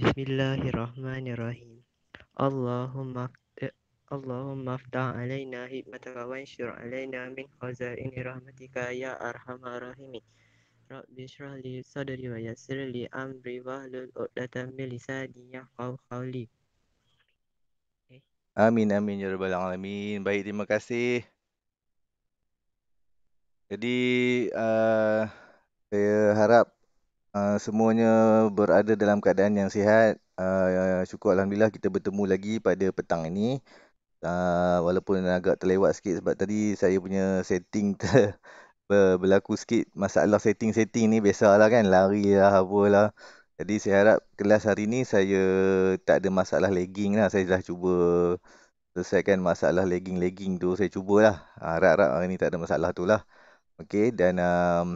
Bismillahirrahmanirrahim. Allahumma اللهم افتح علينا هبتك وانشر علينا من خزائن رحمتك يا ارحم الراحمين رب اشرح لي صدري ويسر لي امري واهلل عقدة من لساني يفقهوا قولي امين امين يا رب العالمين baik terima kasih jadi uh, saya harap Uh, semuanya berada dalam keadaan yang sihat. Uh, syukur Alhamdulillah kita bertemu lagi pada petang ini. Uh, walaupun agak terlewat sikit sebab tadi saya punya setting ter berlaku sikit. Masalah setting-setting ni biasalah kan. Lari lah lah. Jadi saya harap kelas hari ni saya tak ada masalah lagging lah. Saya dah cuba selesaikan masalah lagging-lagging tu. Saya cubalah. Harap-harap uh, hari ni tak ada masalah tu lah. Okay dan... Um,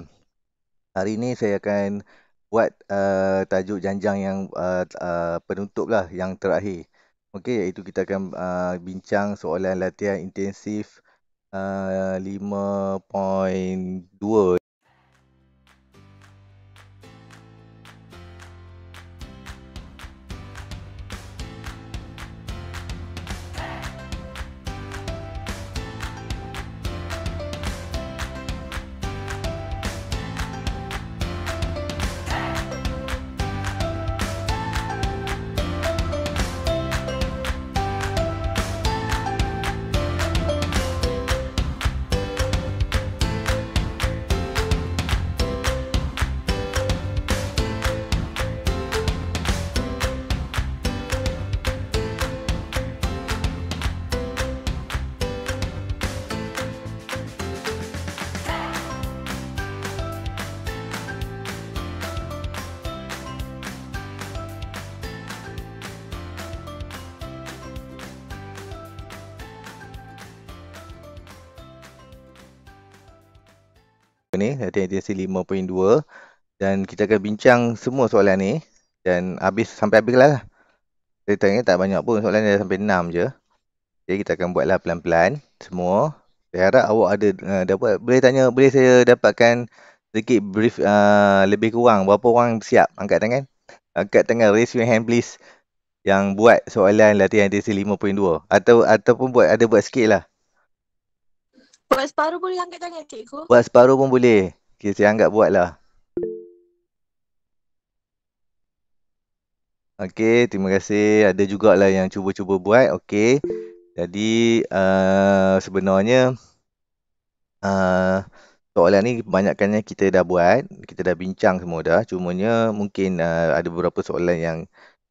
Hari ini saya akan buat uh, tajuk janjang yang uh, uh, penutup lah yang terakhir. Okey, iaitu kita akan uh, bincang soalan latihan intensif uh, 5.2. identiti 5.2 dan kita akan bincang semua soalan ni dan habis sampai habis lah. Saya tanya tak banyak pun soalan ni dah sampai 6 je. Jadi kita akan buatlah pelan-pelan semua. Saya harap awak ada uh, dapat boleh tanya boleh saya dapatkan sedikit brief uh, lebih kurang berapa orang siap angkat tangan? Angkat tangan raise your hand please yang buat soalan latihan DC 5.2 atau ataupun buat ada buat sikit lah. Buat separuh boleh angkat tangan cikgu? Buat separuh pun boleh. Okey, saya anggap buatlah. Okey, terima kasih. Ada juga lah yang cuba-cuba buat. Okey. Jadi, uh, sebenarnya uh, soalan ni kebanyakannya kita dah buat. Kita dah bincang semua dah. Cumanya mungkin uh, ada beberapa soalan yang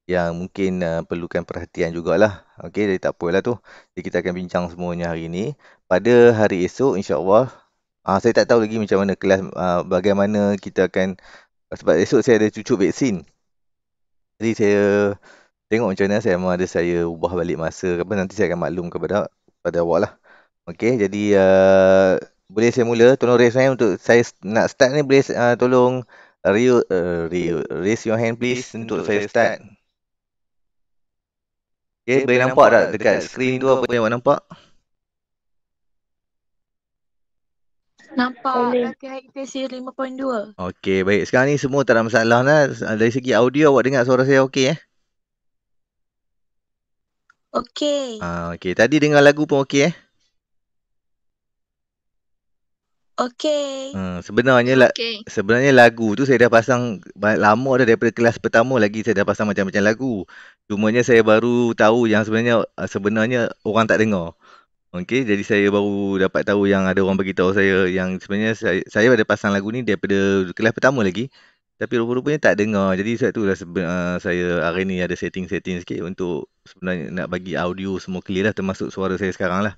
yang mungkin uh, perlukan perhatian jugalah. Okey, jadi tak apalah tu. Jadi, kita akan bincang semuanya hari ini. Pada hari esok, insyaAllah, Ah saya tak tahu lagi macam mana kelas uh, bagaimana kita akan sebab esok saya ada cucuk vaksin. Jadi saya tengok macam mana saya ada saya ubah balik masa apa nanti saya akan maklum kepada pada awak lah. Okey jadi uh, boleh saya mula tolong raise hand untuk saya nak start ni boleh uh, tolong re- uh, eh, re- raise your hand please, please untuk, saya start. start. Okey boleh nampak, nampak tak dekat, dekat screen tu apa yang awak nampak? nampak? Nampak Boleh. Okay, 5.2 Okay, baik Sekarang ni semua tak ada masalah lah Dari segi audio Awak dengar suara saya okey eh Okay ah, Okay, tadi dengar lagu pun okey eh Okay hmm, Sebenarnya okay. La- Sebenarnya lagu tu Saya dah pasang Lama dah daripada kelas pertama lagi Saya dah pasang macam-macam lagu Cumanya saya baru tahu Yang sebenarnya Sebenarnya orang tak dengar Okey, jadi saya baru dapat tahu yang ada orang bagi saya yang sebenarnya saya, saya ada pasang lagu ni daripada kelas pertama lagi. Tapi rupa-rupanya tak dengar. Jadi sebab tu lah uh, saya hari ni ada setting-setting sikit untuk sebenarnya nak bagi audio semua clear lah termasuk suara saya sekarang lah.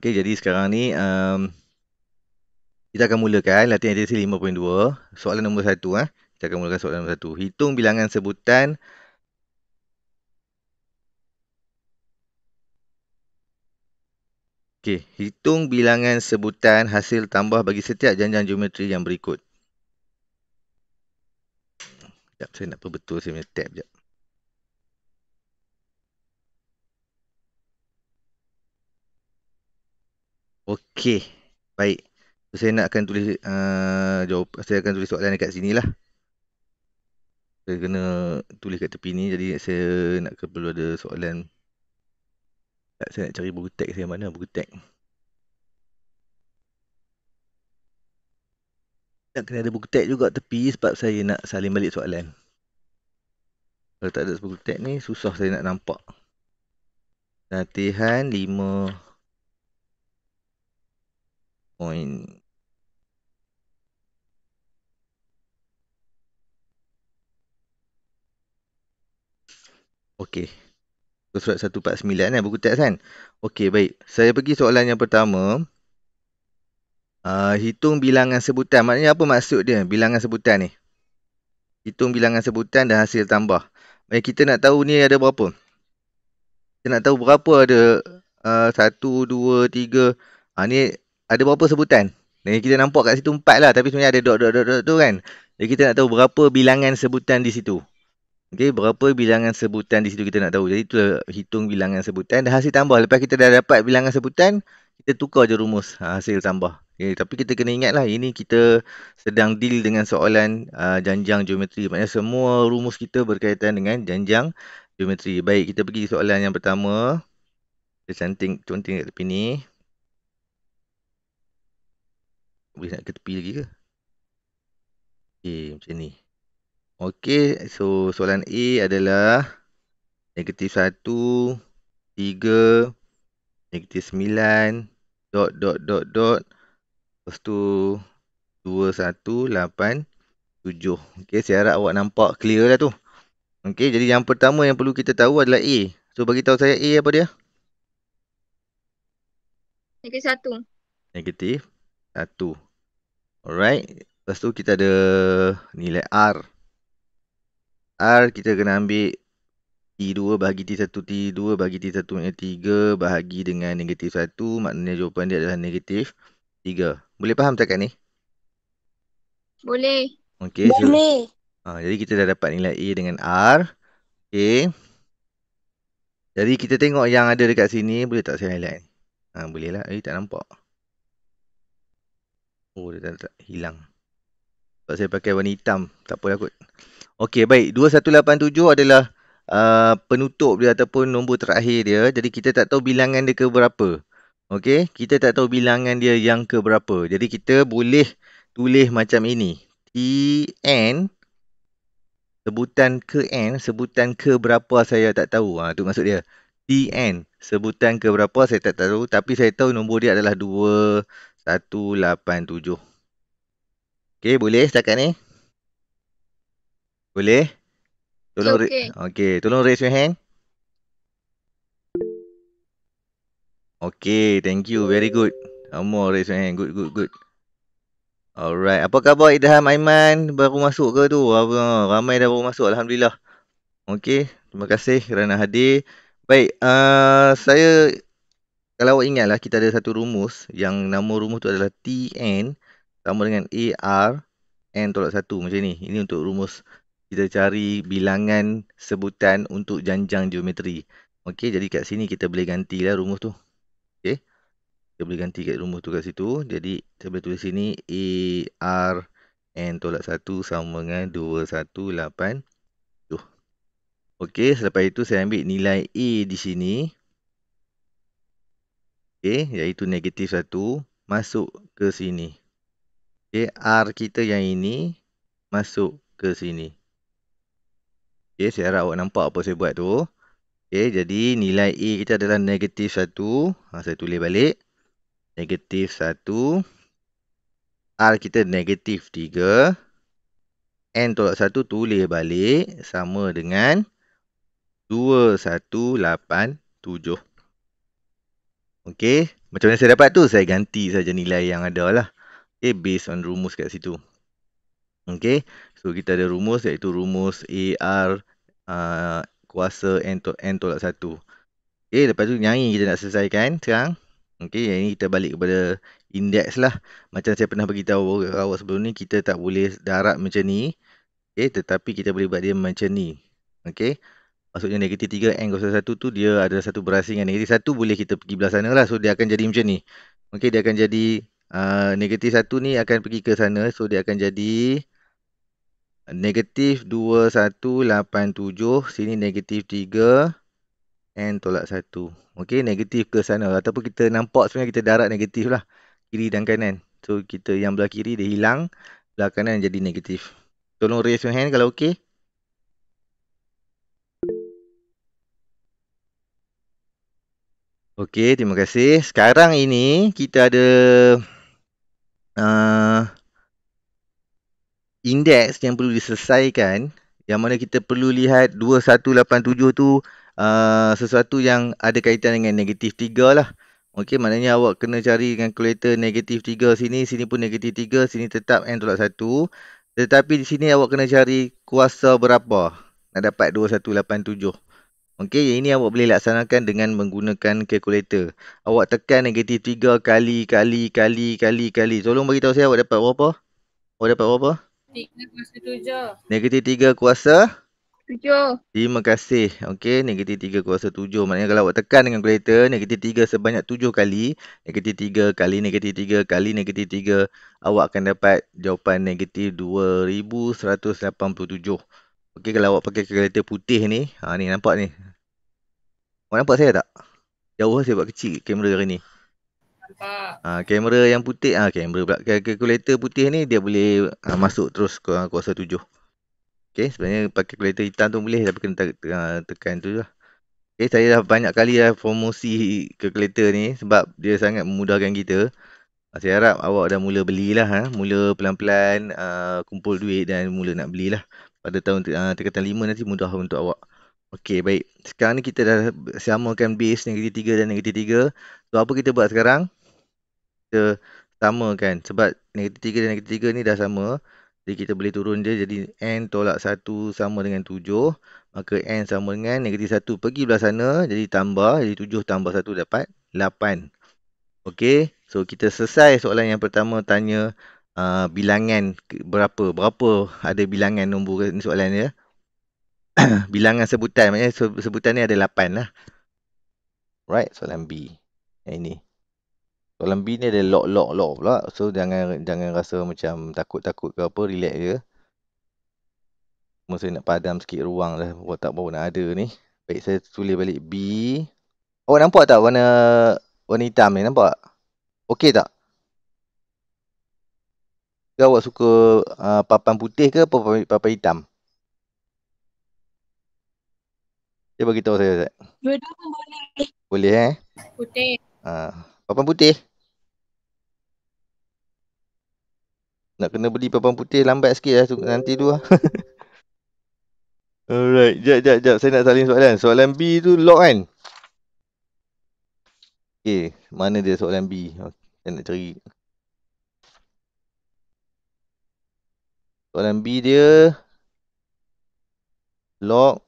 Okey, jadi sekarang ni um, kita akan mulakan latihan edisi 5.2. Soalan nombor 1 eh. Kita akan mulakan soalan nombor 1. Hitung bilangan sebutan Okey, hitung bilangan sebutan hasil tambah bagi setiap janjang geometri yang berikut. Sekejap, saya nak perbetul saya punya tab sekejap. Okey, baik. So, saya nak akan tulis uh, jawab, saya akan tulis soalan dekat sini lah. Saya kena tulis kat tepi ni, jadi saya nak perlu ada soalan. Soalan saya nak cari buku tag saya mana buku tag nak kena ada buku tag juga tepi sebab saya nak salin balik soalan kalau tak ada buku tag ni susah saya nak nampak latihan 5 poin okey surat 149 kan buku teks kan. Okey baik. Saya pergi soalan yang pertama. Uh, hitung bilangan sebutan. Maknanya apa maksud dia bilangan sebutan ni? Hitung bilangan sebutan dan hasil tambah. Baik kita nak tahu ni ada berapa? Kita nak tahu berapa ada ah, satu, dua, tiga. 3. Ah, ni ada berapa sebutan? Ni kita nampak kat situ empat lah. Tapi sebenarnya ada dot dot dot tu kan. Jadi kita nak tahu berapa bilangan sebutan di situ. Okay, berapa bilangan sebutan di situ kita nak tahu. Jadi, itulah hitung bilangan sebutan. Dah hasil tambah. Lepas kita dah dapat bilangan sebutan, kita tukar je rumus ha, hasil tambah. Okay, tapi kita kena lah, ini kita sedang deal dengan soalan uh, janjang geometri. Maksudnya, semua rumus kita berkaitan dengan janjang geometri. Baik, kita pergi soalan yang pertama. Kita canting, canting kat tepi ni. Boleh nak ke tepi lagi ke? Okey, macam ni. Okey, so soalan A adalah negatif 1, 3, negatif 9, dot, dot, dot, dot. Lepas tu, 2, 1, 8, 7. Okey, saya harap awak nampak clear lah tu. Okey, jadi yang pertama yang perlu kita tahu adalah A. So, bagi tahu saya A apa dia? Negatif 1. Negatif 1. Alright. Lepas tu kita ada nilai R. R kita kena ambil T2 e bahagi T1, T2 bahagi T1 maknanya 3 bahagi dengan negatif 1 maknanya jawapan dia adalah negatif 3. Boleh faham cakap ni? Boleh. Okay. Boleh. Ha, jadi kita dah dapat nilai A dengan R. Okay. Jadi kita tengok yang ada dekat sini boleh tak saya highlight? Ha, boleh lah. Eh, tak nampak. Oh, dia tak, tak, hilang. Sebab saya pakai warna hitam. Tak apa lah kot. Okey, baik. 2187 adalah uh, penutup dia ataupun nombor terakhir dia. Jadi, kita tak tahu bilangan dia ke berapa. Okey, kita tak tahu bilangan dia yang ke berapa. Jadi, kita boleh tulis macam ini. TN, sebutan ke N, sebutan ke berapa saya tak tahu. Ha, ah, itu maksud dia. TN, sebutan ke berapa saya tak tahu. Tapi, saya tahu nombor dia adalah 2187. Okey, boleh setakat ni. Boleh? Tolong okay. okay. tolong raise your hand. Okay, thank you. Very good. Amo raise your hand. Good, good, good. Alright, apa khabar Idham Aiman? Baru masuk ke tu? apa? Ramai dah baru masuk, Alhamdulillah. Okay, terima kasih kerana hadir. Baik, uh, saya kalau awak ingatlah kita ada satu rumus yang nama rumus tu adalah TN sama dengan AR N tolak satu macam ni. Ini untuk rumus kita cari bilangan sebutan untuk janjang geometri. Okey, jadi kat sini kita boleh gantilah rumus tu. Okey. Kita boleh ganti kat rumus tu kat situ. Jadi, kita boleh tulis sini r N tolak 1 sama dengan 2187. Okey, selepas itu saya ambil nilai A di sini. Okey, iaitu negatif 1 masuk ke sini. Okey, R kita yang ini masuk ke sini. Okey, saya harap awak nampak apa saya buat tu. Okey, jadi nilai A kita adalah negatif 1. Ha, saya tulis balik. Negatif 1. R kita negatif 3. N tolak 1 tulis balik. Sama dengan 2187. Okey, macam mana saya dapat tu? Saya ganti saja nilai yang ada lah. Okey, based on rumus kat situ. Okey, So kita ada rumus iaitu rumus AR uh, ah, kuasa N, to N tolak 1. Okey, lepas tu yang kita nak selesaikan sekarang. Okay, yang ini kita balik kepada indeks lah. Macam saya pernah beritahu awak sebelum ni, kita tak boleh darab macam ni. Okey, tetapi kita boleh buat dia macam ni. Okay, maksudnya negatif 3 N kuasa 1 tu dia ada satu berasing yang negatif 1 boleh kita pergi belah sana lah. So dia akan jadi macam ni. Okay, dia akan jadi uh, negatif 1 ni akan pergi ke sana. So dia akan jadi negatif 2187 sini negatif 3 and tolak 1 okey negatif ke sana ataupun kita nampak sebenarnya kita darat negatif lah kiri dan kanan so kita yang belah kiri dia hilang belah kanan jadi negatif tolong raise your hand kalau okey okey terima kasih sekarang ini kita ada uh, indeks yang perlu diselesaikan yang mana kita perlu lihat 2187 tu uh, sesuatu yang ada kaitan dengan negatif 3 lah. Okey, maknanya awak kena cari dengan kalkulator negatif 3 sini, sini pun negatif 3, sini tetap N tolak 1. Tetapi di sini awak kena cari kuasa berapa nak dapat 2187. Okey, yang ini awak boleh laksanakan dengan menggunakan kalkulator. Awak tekan negatif 3 kali, kali, kali, kali, kali. Tolong bagi tahu saya awak dapat berapa? Awak dapat berapa? 2187 tujuh. Negatif tiga kuasa? Tujuh. Terima kasih. Okey, negatif tiga kuasa tujuh. Maknanya kalau awak tekan dengan kereta, negatif tiga sebanyak tujuh kali. Negatif tiga kali negatif tiga kali negatif tiga. Awak akan dapat jawapan negatif dua ribu seratus lapan puluh tujuh. Okey, kalau awak pakai kereta putih ni. Ha, ni nampak ni. Awak nampak saya tak? Jauh lah saya buat kecil kamera hari ni. Ah, kamera yang putih ah kamera pula kalkulator putih ni dia boleh ah, masuk terus ke ah, kuasa 7. Okey, sebenarnya pakai kalkulator hitam tu boleh tapi kena tekan, ah, tekan tu lah. Okey, saya dah banyak kali dah promosi kalkulator ni sebab dia sangat memudahkan kita. Ah, saya harap awak dah mula belilah ha, mula pelan-pelan uh, kumpul duit dan mula nak belilah pada tahun uh, tingkatan 5 nanti mudah untuk awak. Okey, baik. Sekarang ni kita dah samakan base negatif 3 dan negatif 3. So apa kita buat sekarang? Kita samakan sebab negatif 3 dan negatif 3 ni dah sama. Jadi kita boleh turun je jadi N tolak 1 sama dengan 7. Maka N sama dengan negatif 1 pergi belah sana. Jadi tambah. Jadi 7 tambah 1 dapat 8. Okey. So kita selesai soalan yang pertama tanya uh, bilangan berapa. Berapa ada bilangan nombor ni soalan dia. bilangan sebutan. Maksudnya sebutan ni ada 8 lah. Right. Soalan B. Yang ini. kalau B ni ada lock lock lock pula. So jangan jangan rasa macam takut-takut ke apa. Relax je. Mesti nak padam sikit ruang lah. Buat tak bau nak ada ni. Baik saya tulis balik B. Oh nampak tak warna warna hitam ni nampak? Okey tak? Kau awak suka uh, papan putih ke apa papan hitam? Dia bagi tahu saya. Dua-dua pun boleh. Boleh eh? Putih. Ha, papan putih. Nak kena beli papan putih lambat sikit lah tu, nanti tu lah. Alright, jap, jap, jap. Saya nak salin soalan. Soalan B tu lock kan? Okay, mana dia soalan B? Okay, saya nak cari. Soalan B dia lock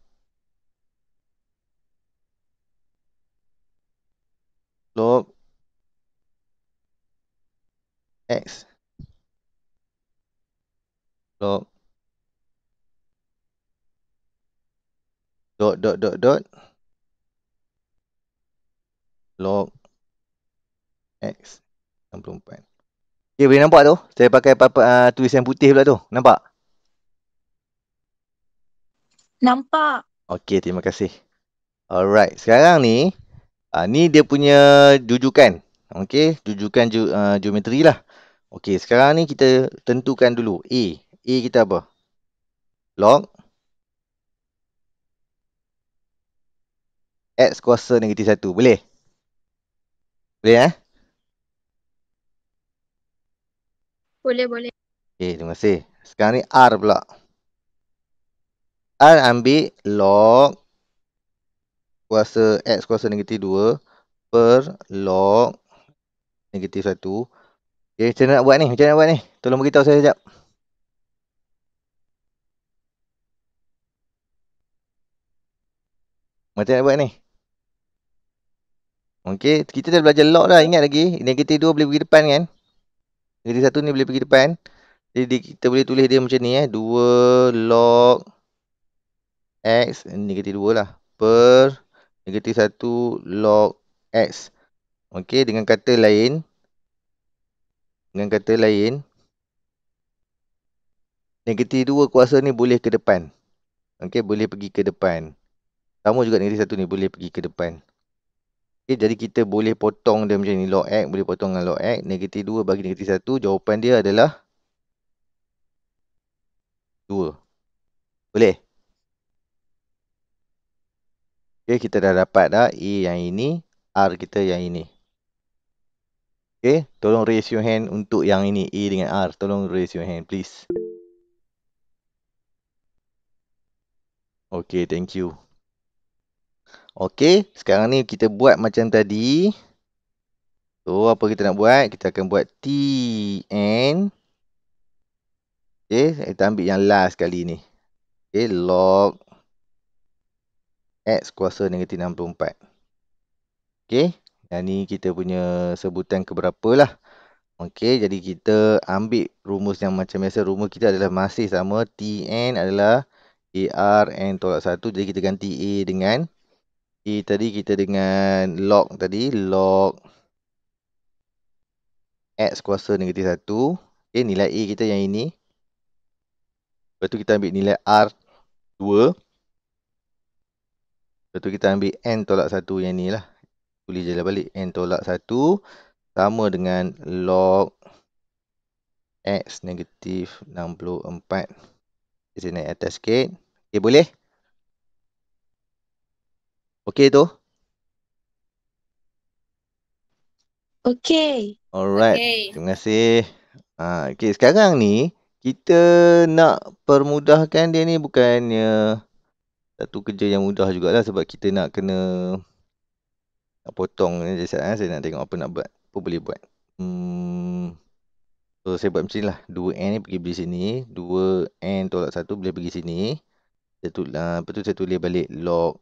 log x log dot dot dot dot log x 64 ok boleh nampak tu saya pakai uh, ah, tulis yang putih pula tu nampak nampak ok terima kasih alright sekarang ni Ha, ni dia punya jujukan. Okey, jujukan ju, uh, geometri lah. Okey, sekarang ni kita tentukan dulu A. A kita apa? Log. X kuasa negatif 1. Boleh? Boleh eh? Boleh, boleh. Okey, terima kasih. Sekarang ni R pula. R ambil log kuasa x kuasa negatif 2 per log negatif 1. Okay, macam nak buat ni? Macam nak buat ni? Tolong beritahu saya sekejap. Macam nak buat ni? Okey, kita dah belajar log dah. Ingat lagi, negatif 2 boleh pergi depan kan? Negatif 1 ni boleh pergi depan. Jadi, kita boleh tulis dia macam ni eh. 2 log x negatif 2 lah. Per negatif 1 log x. Okey, dengan kata lain. Dengan kata lain. Negatif 2 kuasa ni boleh ke depan. Okey, boleh pergi ke depan. Sama juga negatif 1 ni boleh pergi ke depan. Okey, jadi kita boleh potong dia macam ni. Log x boleh potong dengan log x. Negatif 2 bagi negatif 1. Jawapan dia adalah 2. Boleh? Okay, kita dah dapat dah E yang ini, R kita yang ini. Okay, tolong raise your hand untuk yang ini E dengan R. Tolong raise your hand please. Okay, thank you. Okay, sekarang ni kita buat macam tadi. So, apa kita nak buat? Kita akan buat T and okay, kita ambil yang last kali ni. Okay, log X kuasa negatif 64. Okey. Yang ni kita punya sebutan keberapa lah. Okey. Jadi kita ambil rumus yang macam biasa. Rumus kita adalah masih sama. Tn adalah AR N tolak 1. Jadi kita ganti A dengan. A tadi kita dengan log tadi. Log. X kuasa negatif 1. Okey. Nilai A kita yang ini. Lepas tu kita ambil nilai R 2. Lepas tu kita ambil N tolak 1 yang ni lah. Tulis je lah balik. N tolak 1 sama dengan log X negatif 64. Kita naik atas sikit. Okay boleh? Okay tu? Okay. Alright. Okay. Terima kasih. Ha, okay sekarang ni kita nak permudahkan dia ni bukannya satu kerja yang mudah jugalah sebab kita nak kena nak potong ni jasad eh. Saya nak tengok apa nak buat. Apa boleh buat. Hmm. So, saya buat macam ni lah. 2N ni pergi beli sini. 2N tolak 1 boleh pergi sini. Saya tulis, ah, apa tu saya tulis balik log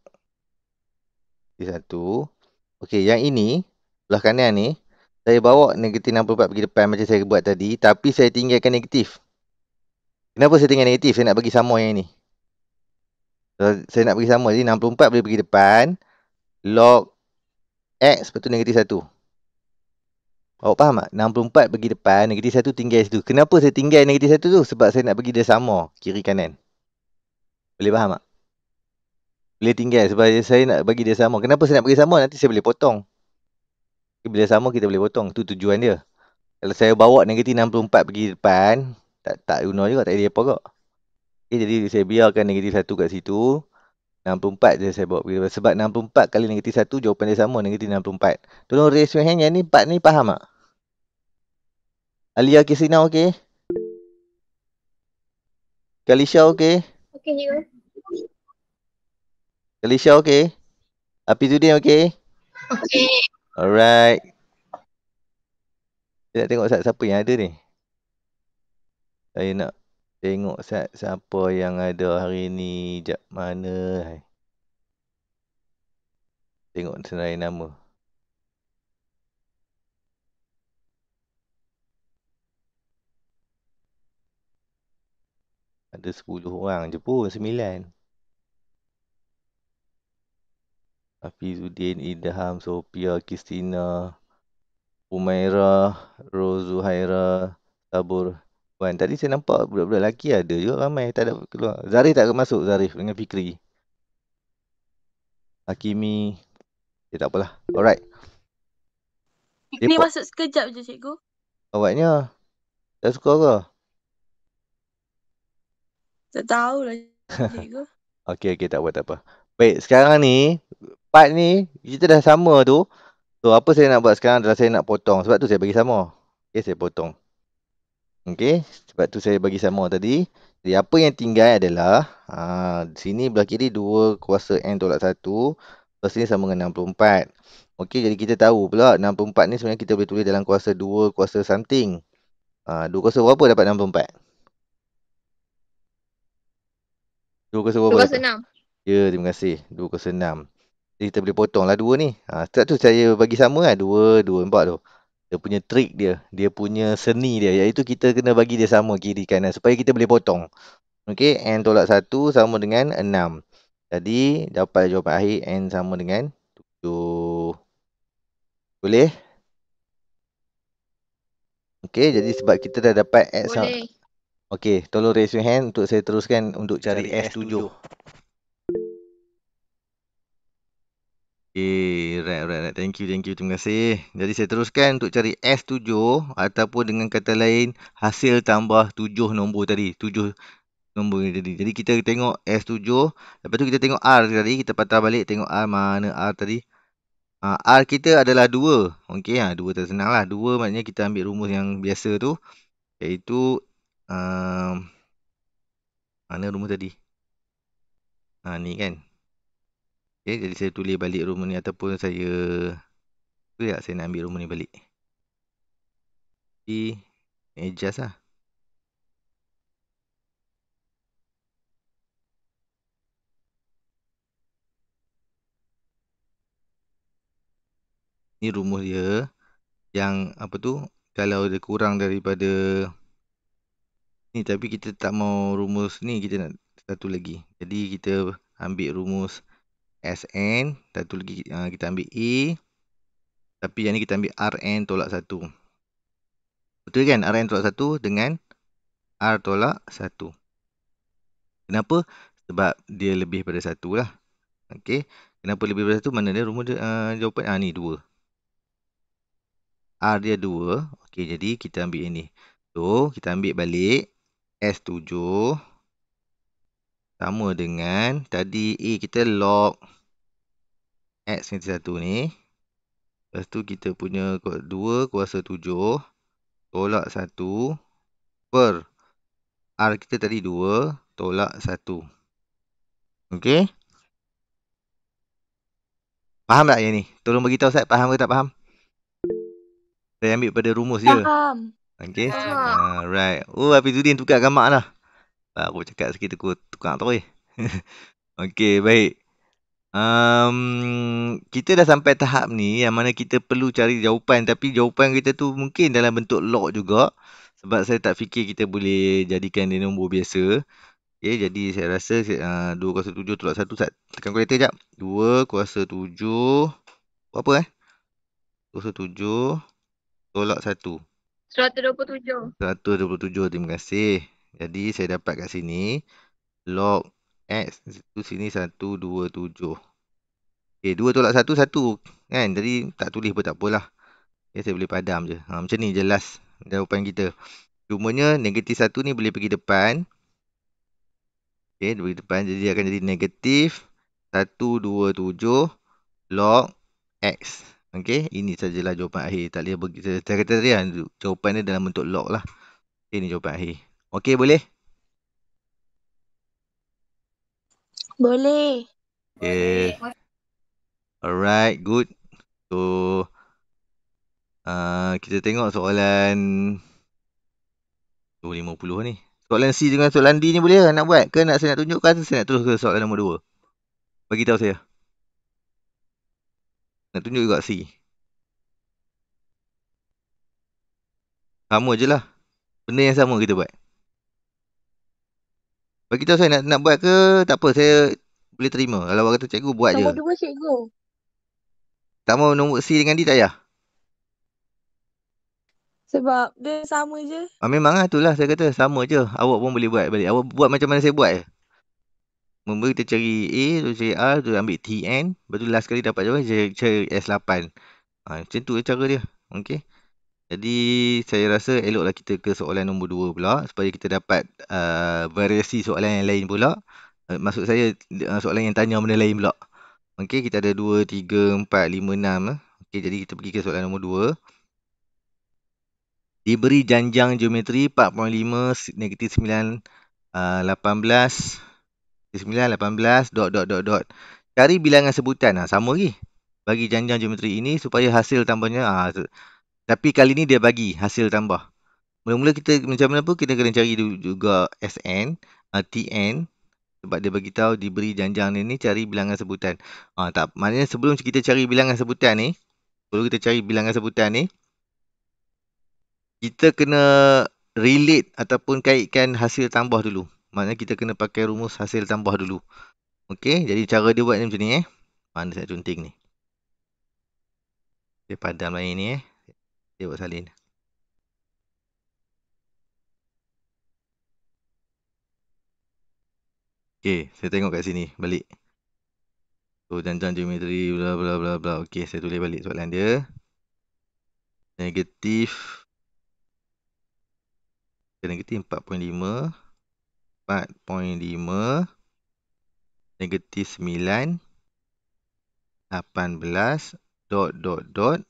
di satu. Okey, yang ini, belah kanan ni, saya bawa negatif 64 pergi depan macam saya buat tadi. Tapi saya tinggalkan negatif. Kenapa saya tinggalkan negatif? Saya nak bagi sama yang ini. So, saya nak bagi sama jadi 64 boleh pergi depan log x betul negatif 1 awak faham tak? 64 pergi depan negatif 1 tinggal situ kenapa saya tinggal negatif 1 tu? sebab saya nak pergi dia sama kiri kanan boleh faham tak? boleh tinggal sebab saya nak bagi dia sama kenapa saya nak pergi sama? nanti saya boleh potong bila sama kita boleh potong tu tujuan dia kalau saya bawa negatif 64 pergi depan tak tak guna juga tak ada apa kok Okay, eh, jadi saya biarkan negatif 1 kat situ. 64 je saya bawa. Sebab 64 kali negatif 1, jawapan dia sama negatif 64. Tolong raise your hand yang ni 4 ni faham tak? Alia Kisina okey? Kalisha okey? Okey, you. Kalisha okey? Api Zudin okey? Okey. Alright. Saya nak tengok siapa yang ada ni. Saya nak Tengok set siapa yang ada hari ni. Sekejap mana. Hai. Tengok senarai nama. Ada 10 orang je pun. 9. Hafizuddin, Idham, Sophia, Kristina, Umairah, Rozuhaira, Sabur. Sabur. Puan, tadi saya nampak budak-budak lelaki ada juga ramai tak ada keluar. Zarif tak masuk Zarif dengan Fikri. Hakimi. Eh, tak apalah. Alright. Fikri Depok. masuk sekejap je cikgu. Awaknya. Tak suka ke? Tak tahu lah cikgu. okey okey tak apa tak apa. Baik sekarang ni part ni kita dah sama tu. So apa saya nak buat sekarang adalah saya nak potong. Sebab tu saya bagi sama. Okay, saya potong. Okey, sebab tu saya bagi sama tadi. Jadi apa yang tinggal adalah ha di sini belah kiri 2 kuasa n tolak 1, pasal ni sama dengan 64. Okey, jadi kita tahu pula 64 ni sebenarnya kita boleh tulis dalam kuasa 2 kuasa something. Ha 2 kuasa berapa dapat 64? 2 kuasa berapa? 2 kuasa 6. Ya, terima kasih. 2 kuasa 6. Jadi kita boleh potonglah 2 ni. Ha tu saya bagi sama kan 2 2 4 tu dia punya trik dia, dia punya seni dia iaitu kita kena bagi dia sama kiri kanan supaya kita boleh potong. Okey, n tolak 1 sama dengan 6. Jadi dapat jawapan akhir n sama dengan 7. Boleh? Okey, jadi sebab kita dah dapat x. Okey, tolong raise your hand untuk saya teruskan untuk cari, cari S7. 7 Okay, eh, right, right, right. Thank you, thank you. Terima kasih. Jadi saya teruskan untuk cari S7 ataupun dengan kata lain hasil tambah tujuh nombor tadi. Tujuh nombor ni tadi. Jadi kita tengok S7. Lepas tu kita tengok R tadi. Kita patah balik tengok R mana R tadi. Ha, R kita adalah 2. Okay, ha, 2 tersenang lah. Dua maknanya kita ambil rumus yang biasa tu. Iaitu... Um, mana rumus tadi? Ha, ni kan? Okay, jadi saya tulis balik rumah ni ataupun saya tu ya saya nak ambil rumah ni balik. Di adjust lah. Ni rumah dia yang apa tu kalau dia kurang daripada ni tapi kita tak mau rumus ni kita nak satu lagi. Jadi kita ambil rumus Sn. Satu lagi uh, kita ambil E. Tapi yang ni kita ambil Rn tolak 1. Betul kan? Rn tolak 1 dengan R tolak 1. Kenapa? Sebab dia lebih pada 1 lah. Okey. Kenapa lebih pada 1? Mana dia rumah dia, uh, jawapan? Ah ni 2. R dia 2. Okey jadi kita ambil ini. ni. So kita ambil balik. S7. S7 sama dengan tadi A kita log X negatif 1 ni. Lepas tu kita punya 2 kuasa 7 tolak 1 per R kita tadi 2 tolak 1. Okey. Faham tak yang ni? Tolong beritahu Ustaz, faham ke tak faham? Saya ambil pada rumus faham. je. Faham. Okey. Alright. Oh, Hafizuddin tukar gambar lah. Tak apa cakap sikit tu tukang tu Okey, baik. Um, kita dah sampai tahap ni yang mana kita perlu cari jawapan tapi jawapan kita tu mungkin dalam bentuk log juga sebab saya tak fikir kita boleh jadikan dia nombor biasa. Okay, jadi saya rasa uh, 2 kuasa 7 tolak 1 sat. Tekan kereta sekejap. 2 kuasa 7. Apa eh? 2 kuasa 7 tolak 1. 127. 127. Terima kasih. Jadi saya dapat kat sini log x tu sini 127. Okey, 2 tolak 1 1 kan. Jadi tak tulis pun tak apalah. Ya okay, saya boleh padam je. Ha, macam ni jelas jawapan kita. Cumanya negatif 1 ni boleh pergi depan. Okey, pergi depan jadi akan jadi negatif 127 log x. Okey, ini sajalah jawapan akhir. Tak leh bagi saya kata tadi kan jawapan dia dalam bentuk log lah. Okay, ini jawapan akhir. Okey boleh? Boleh. Okay. Boleh. Alright, good. So uh, kita tengok soalan 250 ni. Soalan C dengan soalan D ni boleh ke nak buat ke nak saya nak tunjukkan saya nak terus ke soalan nombor 2. Bagi tahu saya. Nak tunjuk juga C. Sama je lah. Benda yang sama kita buat. Bagi tahu saya nak nak buat ke tak apa saya boleh terima. Kalau orang kata cikgu buat nombor je. Nombor dua cikgu. Tak mau nombor C dengan D tak payah? Sebab dia sama je. Ah, memang lah, itulah saya kata sama je. Awak pun boleh buat balik. Awak buat macam mana saya buat je. Memang kita cari A, tu cari R, tu ambil TN. Betul. Lepas last kali dapat jawab, saya cari S8. Ha, ah, macam tu cara dia. Okay. Jadi saya rasa eloklah kita ke soalan nombor dua pula supaya kita dapat uh, variasi soalan yang lain pula. Uh, maksud saya uh, soalan yang tanya benda lain pula. Okey kita ada dua, tiga, empat, lima, enam. Eh. Okey jadi kita pergi ke soalan nombor dua. Diberi janjang geometri 4.5 negatif 9 uh, 18 9, 18, dot, dot, dot, dot. Cari bilangan sebutan. Ha, sama lagi. Bagi janjang geometri ini supaya hasil tambahnya. Ha, tapi kali ni dia bagi hasil tambah. Mula-mula kita macam mana pun kita kena cari juga SN, uh, ah, TN sebab dia bagi tahu diberi janjang ni ni cari bilangan sebutan. Ah uh, tak maknanya sebelum kita cari bilangan sebutan ni, perlu kita cari bilangan sebutan ni kita kena relate ataupun kaitkan hasil tambah dulu. Maknanya kita kena pakai rumus hasil tambah dulu. Okey, jadi cara dia buat ni macam ni eh. Mana ah, saya junting ni. Dia padam lain ni eh dia buat salin ok saya tengok kat sini balik so jangan geometri bla bla bla bla ok saya tulis balik soalan dia negatif negatif 4.5 4.5 negatif 9 18 dot dot dot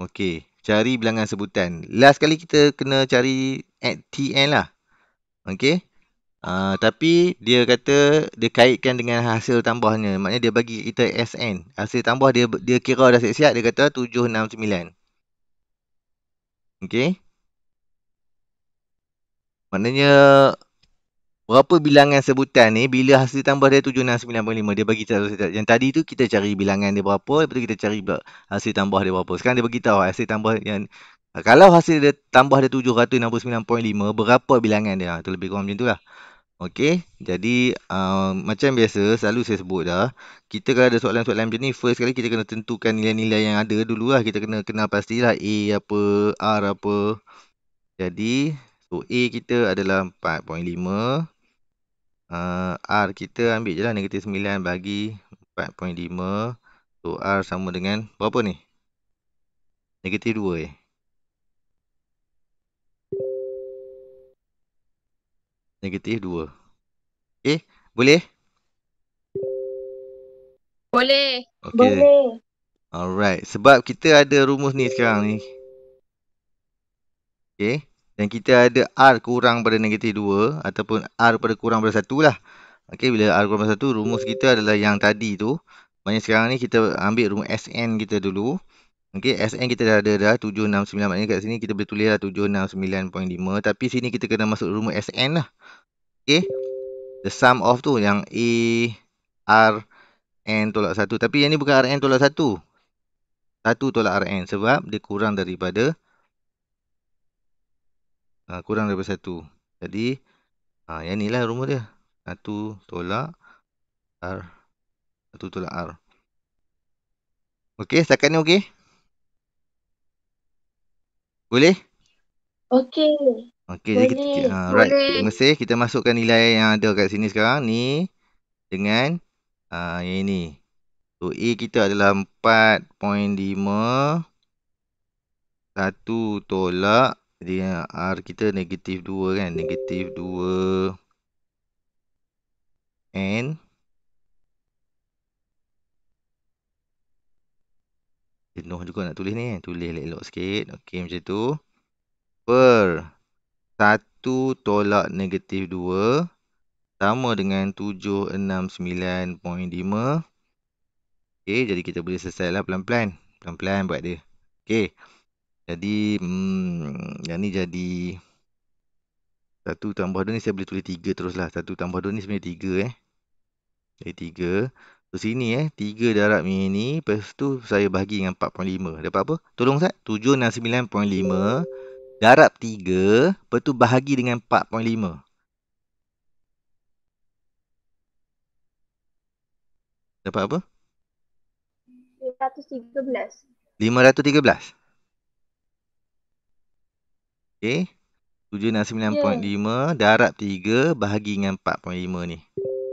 Okey, cari bilangan sebutan. Last kali kita kena cari at TN lah. Okey. Uh, tapi dia kata dia kaitkan dengan hasil tambahnya. Maknanya dia bagi kita SN. Hasil tambah dia dia kira dah siap-siap. Dia kata 7, 6, 9. Okey. Maknanya Berapa bilangan sebutan ni bila hasil tambah dia 769.5 dia bagi tahu yang tadi tu kita cari bilangan dia berapa lepas tu kita cari pula hasil tambah dia berapa. Sekarang dia bagi tahu ah, hasil tambah yang ah, kalau hasil dia tambah dia 769.5 berapa bilangan dia. Ah, tu lebih kurang macam itulah. Okey, jadi uh, macam biasa selalu saya sebut dah, kita kalau ada soalan-soalan macam ni, first kali kita kena tentukan nilai-nilai yang ada dulu lah Kita kena kenal pastilah A apa, R apa. Jadi, so A kita adalah uh, R kita ambil je lah negatif 9 bagi 4.5 So R sama dengan berapa ni? Negatif 2 eh Negatif 2 Okay eh, boleh? Boleh okay. Boleh Alright sebab kita ada rumus ni sekarang ni Okay dan kita ada R kurang pada negatif 2 ataupun R pada kurang pada 1 lah. Okey, bila R kurang pada 1, rumus kita adalah yang tadi tu. Maksudnya sekarang ni kita ambil rumus Sn kita dulu. Okey, Sn kita dah ada dah 769. Maksudnya kat sini kita boleh tulis lah 769.5. Tapi sini kita kena masuk rumus Sn lah. Okey, the sum of tu yang A, R, N tolak 1. Tapi yang ni bukan Rn tolak 1. 1 tolak Rn sebab dia kurang daripada 1 uh, kurang daripada satu. jadi uh, yang inilah rumah dia 1 tolak R satu tolak R Okey, setakat ni okey? boleh Okey. Okey, boleh. Kita, uh, right. boleh. terima kasih kita masukkan nilai yang ada kat sini sekarang ni dengan uh, yang ini so A kita adalah 4.5 1 tolak jadi eh, R kita negatif 2 kan. Negatif 2 N. Jenuh juga nak tulis ni. Tulis elok-elok sikit. Okey macam tu. Per 1 tolak negatif 2. Sama dengan 769.5. Okey jadi kita boleh selesai lah pelan-pelan. Pelan-pelan buat dia. Okey. Jadi hmm, yang ni jadi satu tambah dua ni saya boleh tulis tiga teruslah. Satu tambah dua ni sebenarnya tiga eh. Jadi tiga. So sini eh. Tiga darab mini. Lepas tu saya bahagi dengan 4.5. Dapat apa? Tolong Ustaz. Tujuh Darab tiga. Lepas tu bahagi dengan 4.5. Dapat apa? 513. 513? Okey. 7 dan 9.5 yeah. darab 3 bahagi dengan 4.5 ni.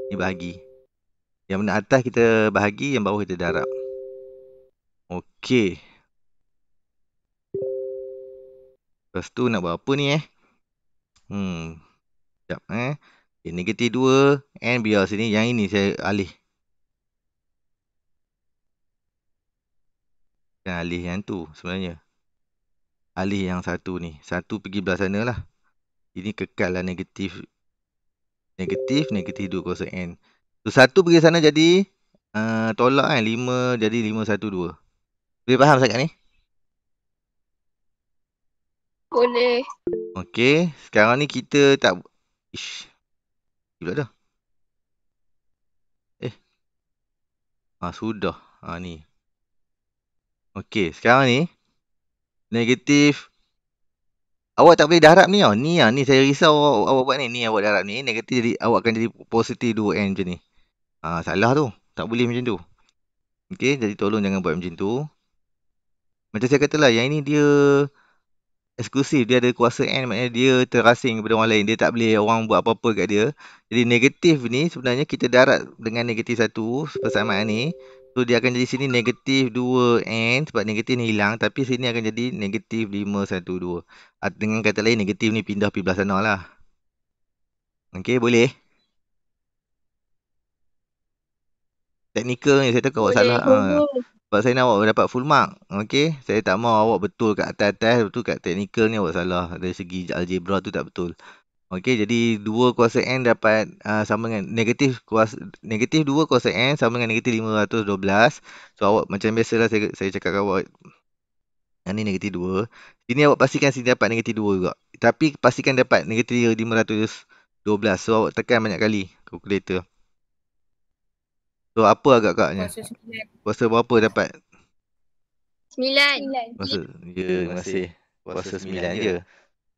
Ni bahagi. Yang mana atas kita bahagi, yang bawah kita darab. Okey. Lepas tu nak buat apa ni eh? Hmm. Sekejap eh. Okay, negatif 2 and biar sini. Yang ini saya alih. Dan alih yang tu sebenarnya alih yang satu ni. Satu pergi belah sana lah. Ini kekal lah negatif. Negatif, negatif duduk kosa N. So, satu pergi sana jadi uh, tolak kan. Lima jadi lima satu dua. Boleh faham sekat ni? Boleh. Okay. Sekarang ni kita tak... Ish. Pula dah. Eh. Ha, sudah. Ha, ni. Okay. Sekarang ni negatif awak tak boleh darab ni tau ni lah ni saya risau awak buat ni ni awak darab ni negatif jadi awak akan jadi positif 2N macam ni ha, salah tu tak boleh macam tu ok jadi tolong jangan buat macam tu macam saya katalah yang ini dia eksklusif dia ada kuasa N maknanya dia terasing kepada orang lain dia tak boleh orang buat apa-apa kat dia jadi negatif ni sebenarnya kita darab dengan negatif 1 persamaan ni So dia akan jadi sini negatif 2N sebab negatif ni hilang tapi sini akan jadi negatif 512. Ah, dengan kata lain negatif ni pindah pergi belah sana lah. Okey boleh? Teknikal ni saya tahu awak salah. Ha. Sebab saya nak awak dapat full mark. Okey saya tak mau awak betul kat atas-atas. Betul kat teknikal ni awak salah. Dari segi algebra tu tak betul. Okey, jadi 2 kuasa N dapat uh, sama dengan negatif kuasa negatif 2 kuasa N sama dengan negatif 512. So, awak macam biasalah saya, saya cakap kepada awak. Yang ni negatif 2. Ini awak pastikan sini dapat negatif 2 juga. Tapi pastikan dapat negatif 512. So, awak tekan banyak kali kalkulator. So, apa agak agaknya? Kuasa 9. Kuasa berapa dapat? 9. Kuasa, ya, terima kasih. Kuasa 9, je.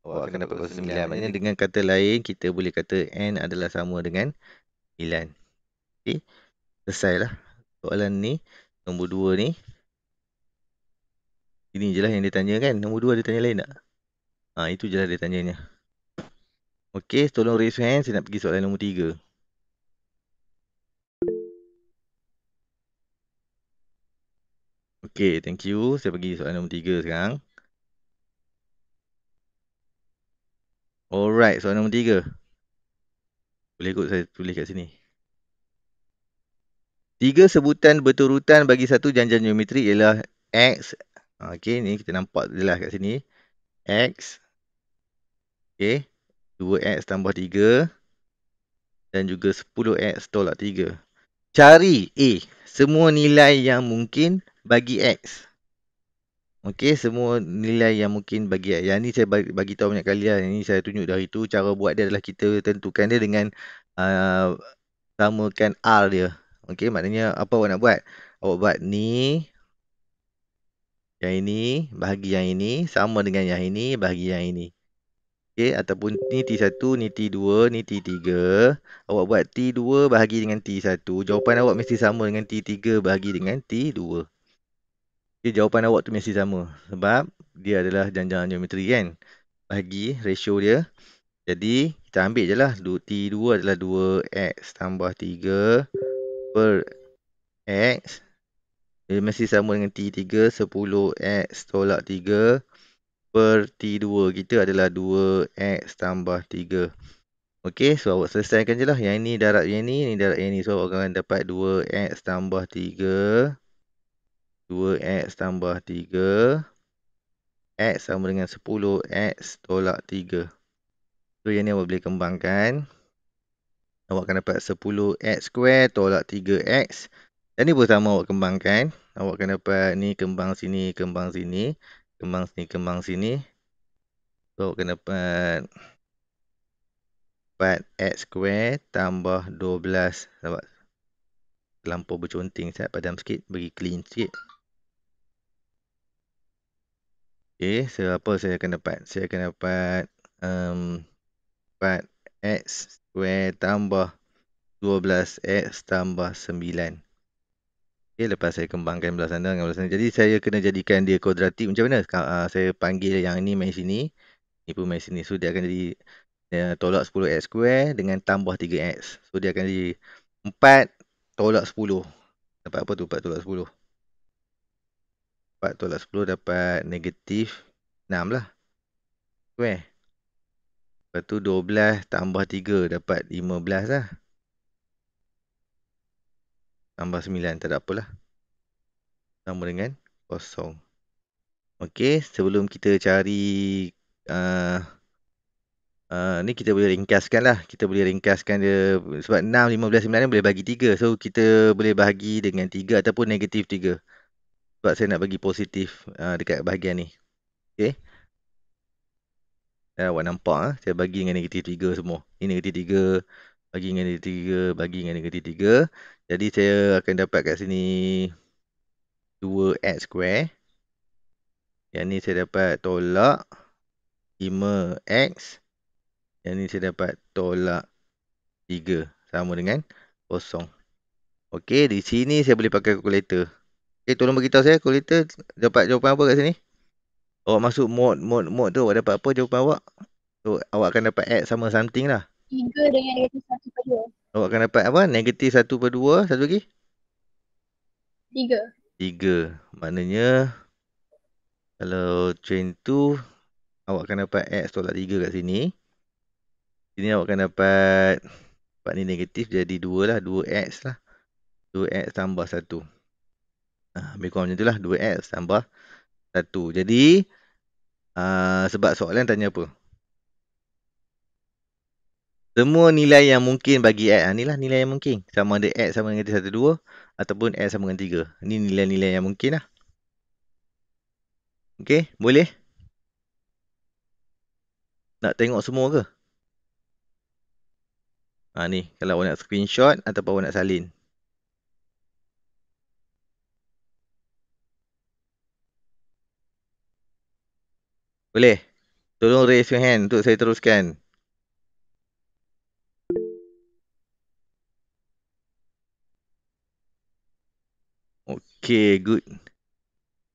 Awak akan dapat kuasa 9. Maksudnya dengan kata lain, kita boleh kata N adalah sama dengan 9. Okey. Selesailah. Soalan ni, nombor 2 ni. Ini je lah yang dia tanya kan. Nombor 2 dia tanya lain tak? Ha, itu je lah dia tanyanya. Okey, tolong raise hand. Saya nak pergi soalan nombor 3. Okay, thank you. Saya pergi soalan nombor tiga sekarang. Alright, soalan nombor tiga. Boleh ikut saya tulis kat sini. Tiga sebutan berturutan bagi satu janjian geometri ialah X. Okay, ni kita nampak je lah kat sini. X. Okay, 2X tambah 3. Dan juga 10X tolak 3. Cari A. Semua nilai yang mungkin bagi X. Okey, semua nilai yang mungkin bagi yang ni saya bagi, bagi tahu banyak kali lah. Ini saya tunjuk dari itu cara buat dia adalah kita tentukan dia dengan uh, samakan R dia. Okey, maknanya apa awak nak buat? Awak buat ni yang ini bahagi yang ini sama dengan yang ini bahagi yang ini. Okey, ataupun ni T1, ni T2, ni T3. Awak buat T2 bahagi dengan T1. Jawapan awak mesti sama dengan T3 bahagi dengan T2. Okay, jawapan awak tu mesti sama. Sebab dia adalah janjang geometri kan. Bagi ratio dia. Jadi kita ambil je lah. T2 adalah 2X tambah 3 per X. Dia mesti sama dengan T3. 10X tolak 3 per T2 kita adalah 2X tambah 3. Okey, so awak selesaikan je lah. Yang ini darab yang ini, ini darab yang ini. So awak akan dapat 2x tambah 3. 2X tambah 3. X sama dengan 10. X tolak 3. So yang ni awak boleh kembangkan. Awak akan dapat 10X square tolak 3X. Dan ni sama awak kembangkan. Awak akan dapat ni kembang sini, kembang sini. Kembang sini, kembang sini. So awak akan dapat... 4x square tambah 12 Nampak? Terlampau bercunting sekejap Padam sikit Bagi clean sikit Okay, eh, so apa saya akan dapat? Saya akan dapat um, 4x square tambah 12x tambah 9. Okay, lepas saya kembangkan belah sana dengan belah sana. Jadi, saya kena jadikan dia kuadratik macam mana? Uh, saya panggil yang ini main sini. Ini pun main sini. So, dia akan jadi uh, tolak 10x square dengan tambah 3x. So, dia akan jadi 4 tolak 10. Dapat apa tu 4 tolak 10? 4 tolak 10 dapat negatif 6 lah. Square. Eh. Lepas tu 12 tambah 3 dapat 15 lah. Tambah 9 tak ada apalah. Sama dengan kosong. Okey, sebelum kita cari... Uh, Uh, ni kita boleh ringkaskan lah Kita boleh ringkaskan dia Sebab 6, 15, 9 ni boleh bagi 3 So kita boleh bagi dengan 3 Ataupun negatif 3 sebab saya nak bagi positif uh, dekat bahagian ni. Okay. Ya, awak nampak ha? saya bagi dengan negatif 3 semua. Ini negatif 3, bagi dengan negatif 3, bagi dengan negatif 3. Jadi saya akan dapat kat sini 2x square. Yang ni saya dapat tolak 5x. Yang ni saya dapat tolak 3 sama dengan kosong. Okey, di sini saya boleh pakai kalkulator. Okay, eh, tolong beritahu saya kualiti dapat jawapan apa kat sini. Awak masuk mod mod mod tu awak dapat apa jawapan awak? So, awak akan dapat add sama something lah. 3 dengan negatif 1 per 2. Awak akan dapat apa? Negatif 1 per 2. Satu lagi? 3. 3. Maknanya kalau chain tu awak akan dapat add tolak 3 kat sini. Sini awak akan dapat sebab ni negatif jadi 2 lah. 2x lah. 2x tambah 1. Ah, lebih kurang macam itulah 2x tambah 1 Jadi uh, Sebab soalan tanya apa Semua nilai yang mungkin bagi x ha, Inilah nilai yang mungkin Sama ada x sama dengan 1, 2 Ataupun x sama dengan 3 Ini nilai-nilai yang mungkin lah Okay, boleh? Nak tengok semua ke? Ha, ni, kalau awak nak screenshot Ataupun awak nak salin Boleh? Tolong raise your hand untuk saya teruskan. Okay, good.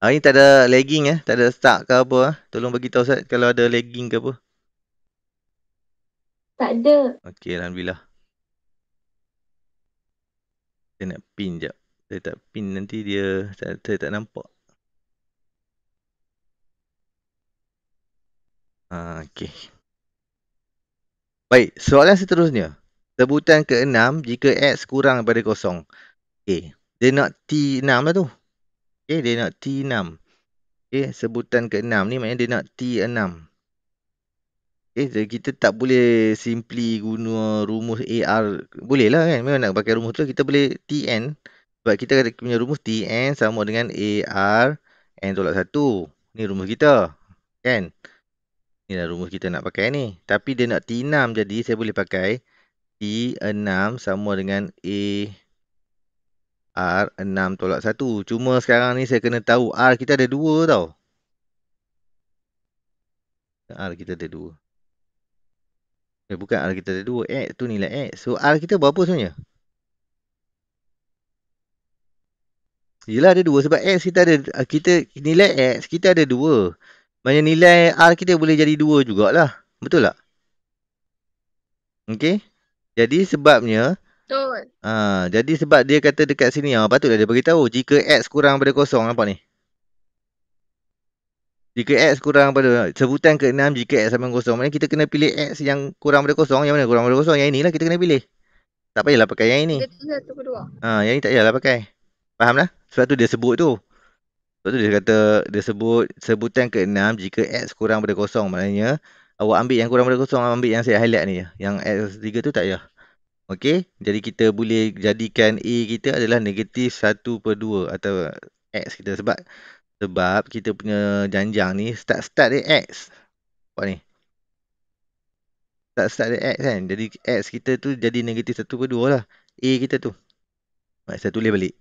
Ah, ini tak ada lagging eh, tak ada stuck ke apa. Eh? Tolong bagi tahu Ustaz kalau ada lagging ke apa. Tak ada. Okay, Alhamdulillah. Saya nak pin jap. Saya tak pin nanti dia, saya, saya tak nampak. Ah, okay, Baik, soalan seterusnya. Sebutan ke-6 jika X kurang daripada kosong. Okay, dia nak T6 lah tu. Okay, dia nak T6. Okey, sebutan ke-6 ni maknanya dia nak T6. Okey, jadi kita tak boleh simply guna rumus AR. Boleh lah kan, memang nak pakai rumus tu. Kita boleh TN. Sebab kita punya rumus TN sama dengan AR N tolak 1. Ni rumus kita. Kan? Okay. Inilah rumus kita nak pakai ni. Tapi dia nak T6 jadi saya boleh pakai T6 sama dengan A R6 tolak 1. Cuma sekarang ni saya kena tahu R kita ada 2 tau. R kita ada 2. Eh bukan R kita ada 2. X tu nilai X. So R kita berapa sebenarnya? Yelah ada 2 sebab X kita ada. Kita nilai X kita ada 2. Maksudnya nilai R kita boleh jadi 2 jugalah. Betul tak? Okey. Jadi sebabnya. Betul. Ha, jadi sebab dia kata dekat sini. Ha, patutlah dia beritahu. Jika X kurang pada kosong. Nampak ni? Jika X kurang pada. Sebutan ke 6 jika X sama kosong. Maksudnya kita kena pilih X yang kurang pada kosong. Yang mana kurang pada kosong? Yang inilah kita kena pilih. Tak payahlah pakai yang ini. Ha, yang ini tak payahlah pakai. Fahamlah? Sebab tu dia sebut tu. Lepas tu dia kata, dia sebut sebutan ke-6 jika X kurang pada kosong maknanya awak ambil yang kurang pada kosong, ambil yang saya highlight ni. Yang X3 tu tak payah. Okey, jadi kita boleh jadikan A kita adalah negatif 1 per 2 atau X kita sebab sebab kita punya janjang ni start-start dia X. Apa ni? Start-start dia X kan? Jadi X kita tu jadi negatif 1 per 2 lah. A kita tu. Baik, saya tulis balik.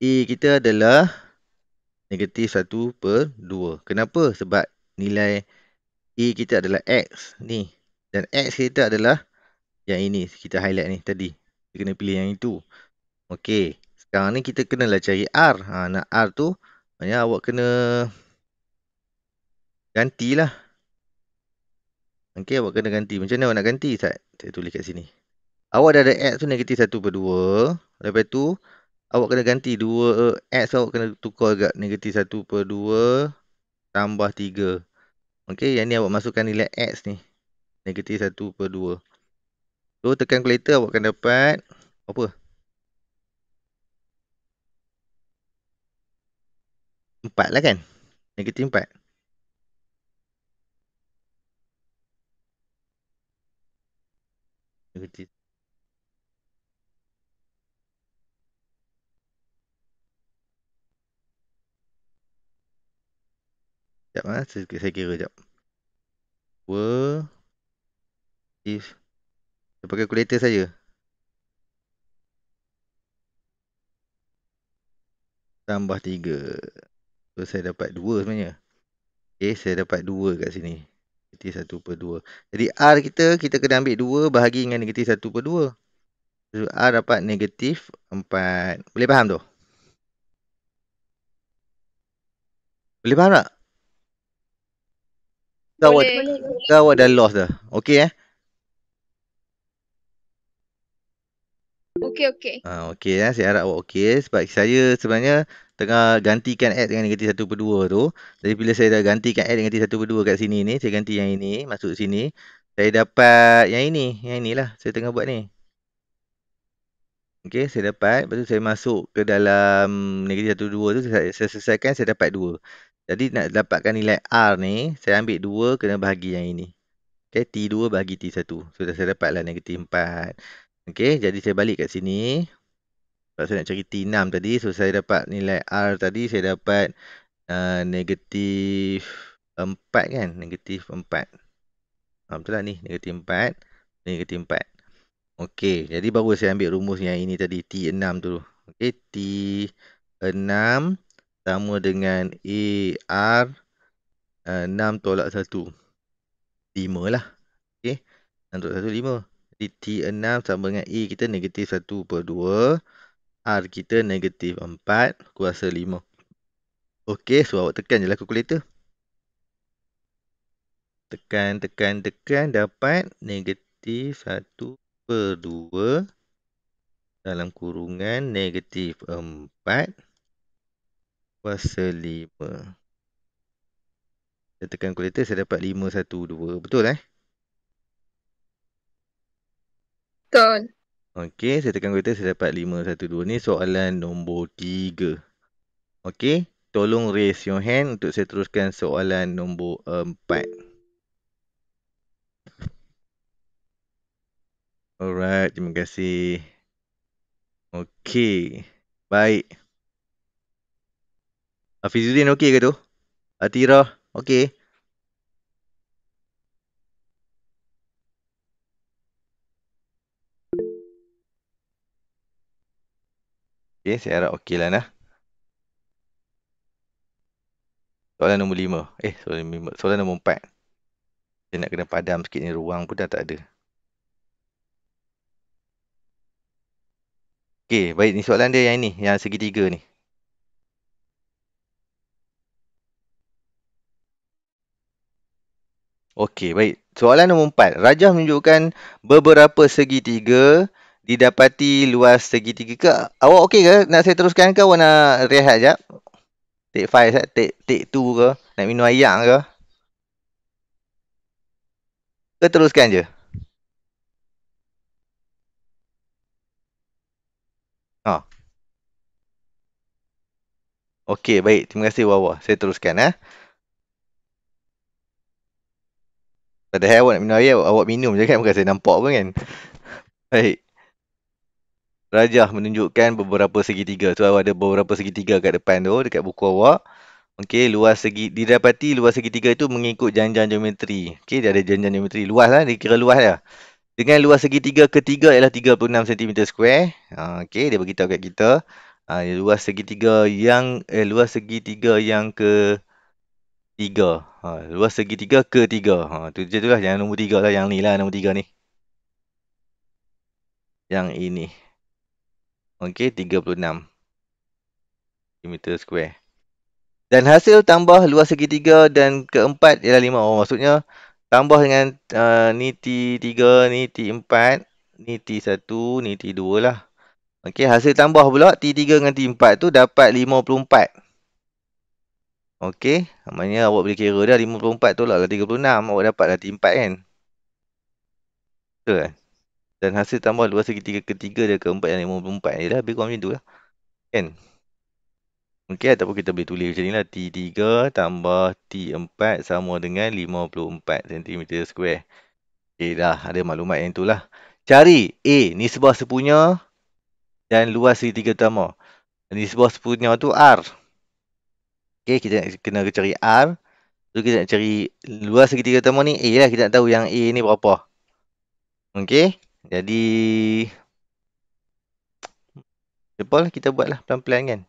A kita adalah negatif 1 per 2. Kenapa? Sebab nilai E kita adalah X ni. Dan X kita adalah yang ini. Kita highlight ni tadi. Kita kena pilih yang itu. Okey. Sekarang ni kita kenalah cari R. Ha, nak R tu, maknanya awak kena gantilah. Okey, awak kena ganti. Macam mana awak nak ganti? Saya, saya tulis kat sini. Awak dah ada X tu negatif 1 per 2. Lepas tu, awak kena ganti 2 X eh, awak kena tukar dekat negatif 1 per 2 tambah 3 ok yang ni awak masukkan nilai X ni negatif 1 per 2 so tekan calculator awak akan dapat apa 4 lah kan negatif 4 negatif Sekejap lah. Saya, saya kira sekejap. Were. If. Saya pakai calculator saja. Tambah tiga. So saya dapat dua sebenarnya. Okay. Eh, saya dapat dua kat sini. Negatif satu per dua. Jadi R kita. Kita kena ambil 2 bahagi dengan negatif satu per dua. So R dapat negatif empat. Boleh faham tu? Boleh faham tak? Kau awak, boleh. awak dah lost dah. Okey eh. Okey okey. Ha ah, okey eh. Saya harap awak okey sebab saya sebenarnya tengah gantikan add dengan negatif 1 per 2 tu. Jadi bila saya dah gantikan add negatif 1 per 2 kat sini ni, saya ganti yang ini masuk sini. Saya dapat yang ini, yang inilah saya tengah buat ni. Okey, saya dapat. Lepas tu saya masuk ke dalam negatif 1 per 2 tu, saya, saya selesaikan, saya dapat 2. Jadi nak dapatkan nilai R ni, saya ambil 2 kena bahagi yang ini. Okay, T2 bahagi T1. Sudah so, saya dapatlah negatif 4. Okay, jadi saya balik kat sini. Sebab saya nak cari T6 tadi. So, saya dapat nilai R tadi. Saya dapat uh, negatif 4 kan? Negatif 4. Ha, betul lah ni. Negatif 4. Negatif 4. Okay, jadi baru saya ambil rumus yang ini tadi. T6 tu. Okay, T6 sama dengan AR uh, 6 tolak 1 5 lah Okey, 6 tolak 1 5 jadi T6 sama dengan E kita negatif 1 per 2. R kita negatif 4 kuasa 5. Okey, so awak tekan je lah kalkulator. Tekan, tekan, tekan dapat negatif 1 per 2 dalam kurungan negatif kuasa 5 saya tekan calculator saya dapat 512 betul eh betul Okey, saya tekan calculator saya dapat 512 ni soalan nombor 3 Okey, tolong raise your hand untuk saya teruskan soalan nombor 4 alright terima kasih Okey, baik Hafizuddin okey ke tu? Atira okey. Okey, saya harap okey lah nah. Soalan nombor lima. Eh, soalan nombor, lima. soalan nombor empat. Saya nak kena padam sikit ni. Ruang pun dah tak ada. Okey, baik ni soalan dia yang ni. Yang segitiga ni. Okey, baik. Soalan nombor empat. Rajah menunjukkan beberapa segitiga didapati luas segitiga ke? Awak okey ke? Nak saya teruskan ke? Awak nak rehat sekejap? Take five, sekejap. take, take two ke? Nak minum ayam ke? Ke teruskan je? Ha. Okey, baik. Terima kasih, Wawa. Saya teruskan. Eh. Ha? Padahal awak nak minum air, awak minum je kan. Bukan saya nampak pun kan. Baik. Rajah menunjukkan beberapa segitiga. So, ada beberapa segitiga kat depan tu, dekat buku awak. Okey, luas segi didapati luas segitiga itu mengikut janjian geometri. Okey, dia ada janjian geometri. Luas lah, dia kira luas lah. Dengan luas segitiga ketiga ialah 36 cm square. Ha, okey, dia beritahu kat kita. Ha, luas segitiga yang, eh, luas segitiga yang ke tiga. Ha, luas segi tiga ke tiga. Ha, tu je tu lah. Yang nombor tiga lah. Yang ni lah nombor tiga ni. Yang ini. Okey, 36. Meter square. Dan hasil tambah luas segi tiga dan keempat ialah lima. Oh, maksudnya, tambah dengan uh, ni T3, ni T4, ni T1, ni T2 lah. Okey, hasil tambah pula T3 dengan T4 tu dapat 54. 54. Okey, maknanya awak boleh kira dah 54 tu lah 36 awak dapat lah T4 kan. Betul kan? Dan hasil tambah luas segitiga ketiga dia keempat yang 54 ni lah. Lebih kurang macam tu lah. Kan? Okey, ataupun kita boleh tulis macam ni lah. T3 tambah T4 sama dengan 54 sentimeter square. Okey dah, ada maklumat yang tu lah. Cari A, sebuah sepunya dan luas segitiga utama. sebuah sepunya tu R. Okay, kita kena cari R. Lalu kita nak cari luas segitiga utama ni. A lah, kita nak tahu yang A ni berapa. Okay, jadi... Simple, kita buatlah pelan-pelan kan.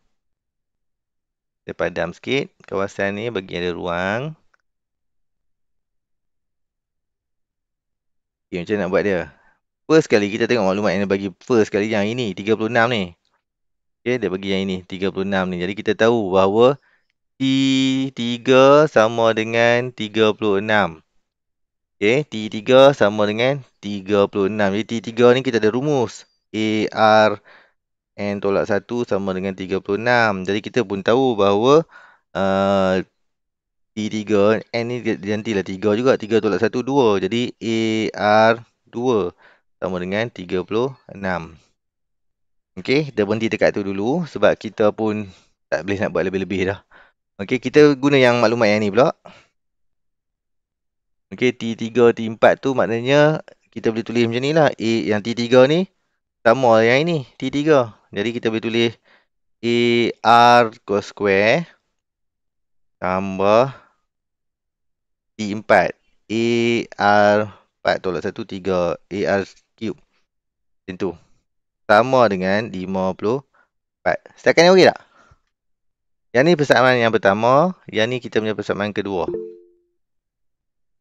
Kita padam sikit. Kawasan ni bagi ada ruang. Okay, macam nak buat dia? First kali kita tengok maklumat yang dia bagi first kali yang ini. 36 ni. Okay, dia bagi yang ini. 36 ni. Jadi kita tahu bahawa... T3 sama dengan 36. Okey, T3 sama dengan 36. Jadi T3 ni kita ada rumus. AR N tolak 1 sama dengan 36. Jadi kita pun tahu bahawa uh, T3, N ni gantilah 3 juga. 3 tolak 1, 2. Jadi AR 2 sama dengan 36. Okey, kita berhenti dekat tu dulu sebab kita pun tak boleh nak buat lebih-lebih dah. Okey, kita guna yang maklumat yang ni pula. Okey, T3, T4 tu maknanya kita boleh tulis macam ni lah. A, yang T3 ni sama lah yang ini, T3. Jadi kita boleh tulis AR cos square tambah T4. AR 4 tolak 1, 3. AR cube. Macam tu. Sama dengan 54. Setakat ni okey tak? Yang ni persamaan yang pertama. Yang ni kita punya persamaan kedua.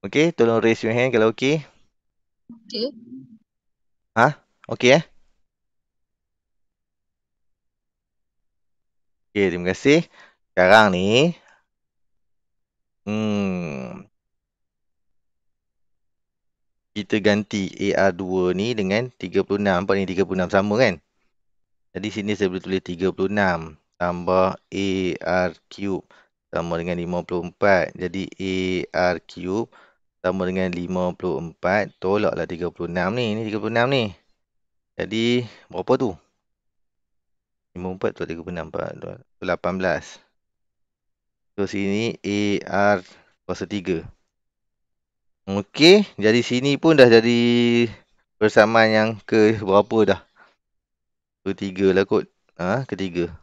Okey, tolong raise your hand kalau okey. Okey. Ha? Okey eh? Okey, terima kasih. Sekarang ni. Hmm. Kita ganti AR2 ni dengan 36. Nampak ni 36 sama kan? Jadi sini saya boleh tulis 36 tambah AR cube sama dengan 54. Jadi AR cube sama dengan 54 tolaklah 36 ni. Ini 36 ni. Jadi berapa tu? 54 tolak 36 tolak 18. So sini AR kuasa 3. Okey, jadi sini pun dah jadi persamaan yang ke berapa dah? Ketiga lah kot. Ha, ketiga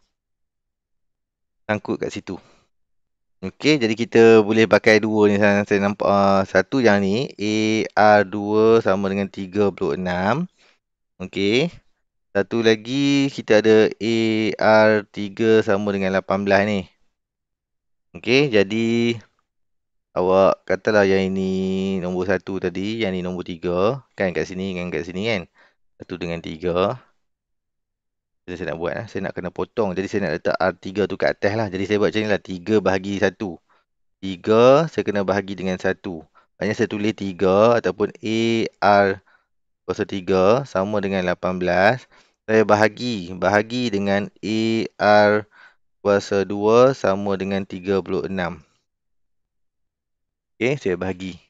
sangkut kat situ. Okey, jadi kita boleh pakai dua ni. Saya nampak uh, satu yang ni. AR2 sama dengan 36. Okey. Satu lagi kita ada AR3 sama dengan 18 ni. Okey, jadi awak katalah yang ini nombor satu tadi. Yang ni nombor tiga. Kan kat sini, kan kat sini kan. Satu dengan tiga. Jadi saya nak buat lah. Saya nak kena potong. Jadi saya nak letak R3 tu kat atas lah. Jadi saya buat macam ni lah. 3 bahagi 1. 3 saya kena bahagi dengan 1. Maksudnya saya tulis 3 ataupun kuasa 03 sama dengan 18. Saya bahagi. Bahagi dengan AR kuasa 2 sama dengan 36. Okay, saya bahagi.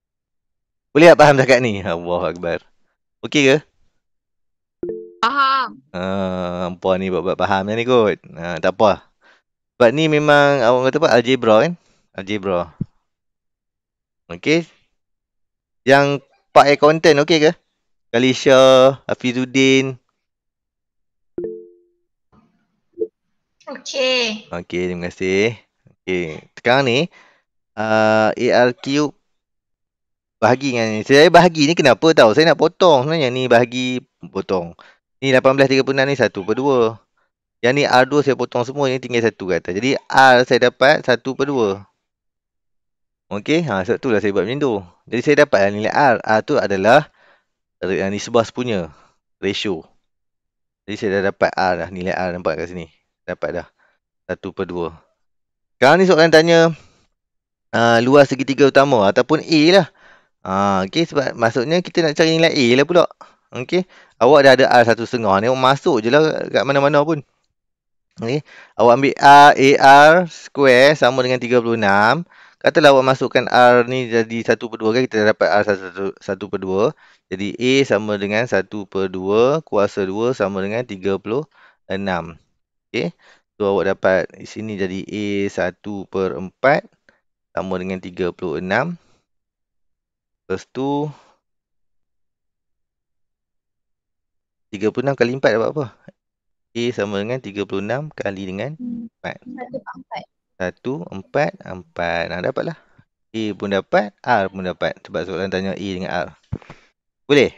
Boleh tak faham dekat ni? Allahuakbar. Okey ke? Faham. Ah, uh, puan ni buat-buat faham ni kot. Ah, uh, tak apa. Sebab ni memang awak kata apa? Algebra kan? Algebra. Okey. Yang pakai content okey ke? Kalisha, Hafizuddin. Okey. Okey, terima kasih. Okey, sekarang ni uh, ah, AR cube bahagi dengan ni. Saya bahagi ni kenapa tahu? Saya nak potong sebenarnya ni bahagi potong. Ni 1836 ni 1 per 2. Yang ni R2 saya potong semua. Ini tinggal 1 kata. Jadi R saya dapat 1 per 2. Okey. Ha, sebab itulah saya buat macam tu. Jadi saya dapat lah nilai R. R tu adalah eh, yang nisbah sepunya Ratio. Jadi saya dah dapat R dah. Nilai R nampak kat sini. Dapat dah. 1 per 2. Sekarang ni soalan tanya. Uh, eh, luas segitiga utama ataupun A lah. Uh, ha, Okey sebab maksudnya kita nak cari nilai A lah pulak. Okey, awak dah ada R satu setengah ni masuk je lah kat mana-mana pun. Okey, awak ambil R AR square sama dengan 36. Katalah awak masukkan R ni jadi 1 per 2 kan kita dapat R 1, 1 per 2. Jadi A sama dengan 1 per 2 kuasa 2 sama dengan 36. Okey, so awak dapat sini jadi A 1 per 4 sama dengan 36. Lepas tu 36 kali 4 dapat apa? A sama dengan 36 kali dengan 4. 1, 4. 1, 4, 4. Nah, dapatlah. A pun dapat, R pun dapat. Sebab soalan tanya A dengan R. Boleh?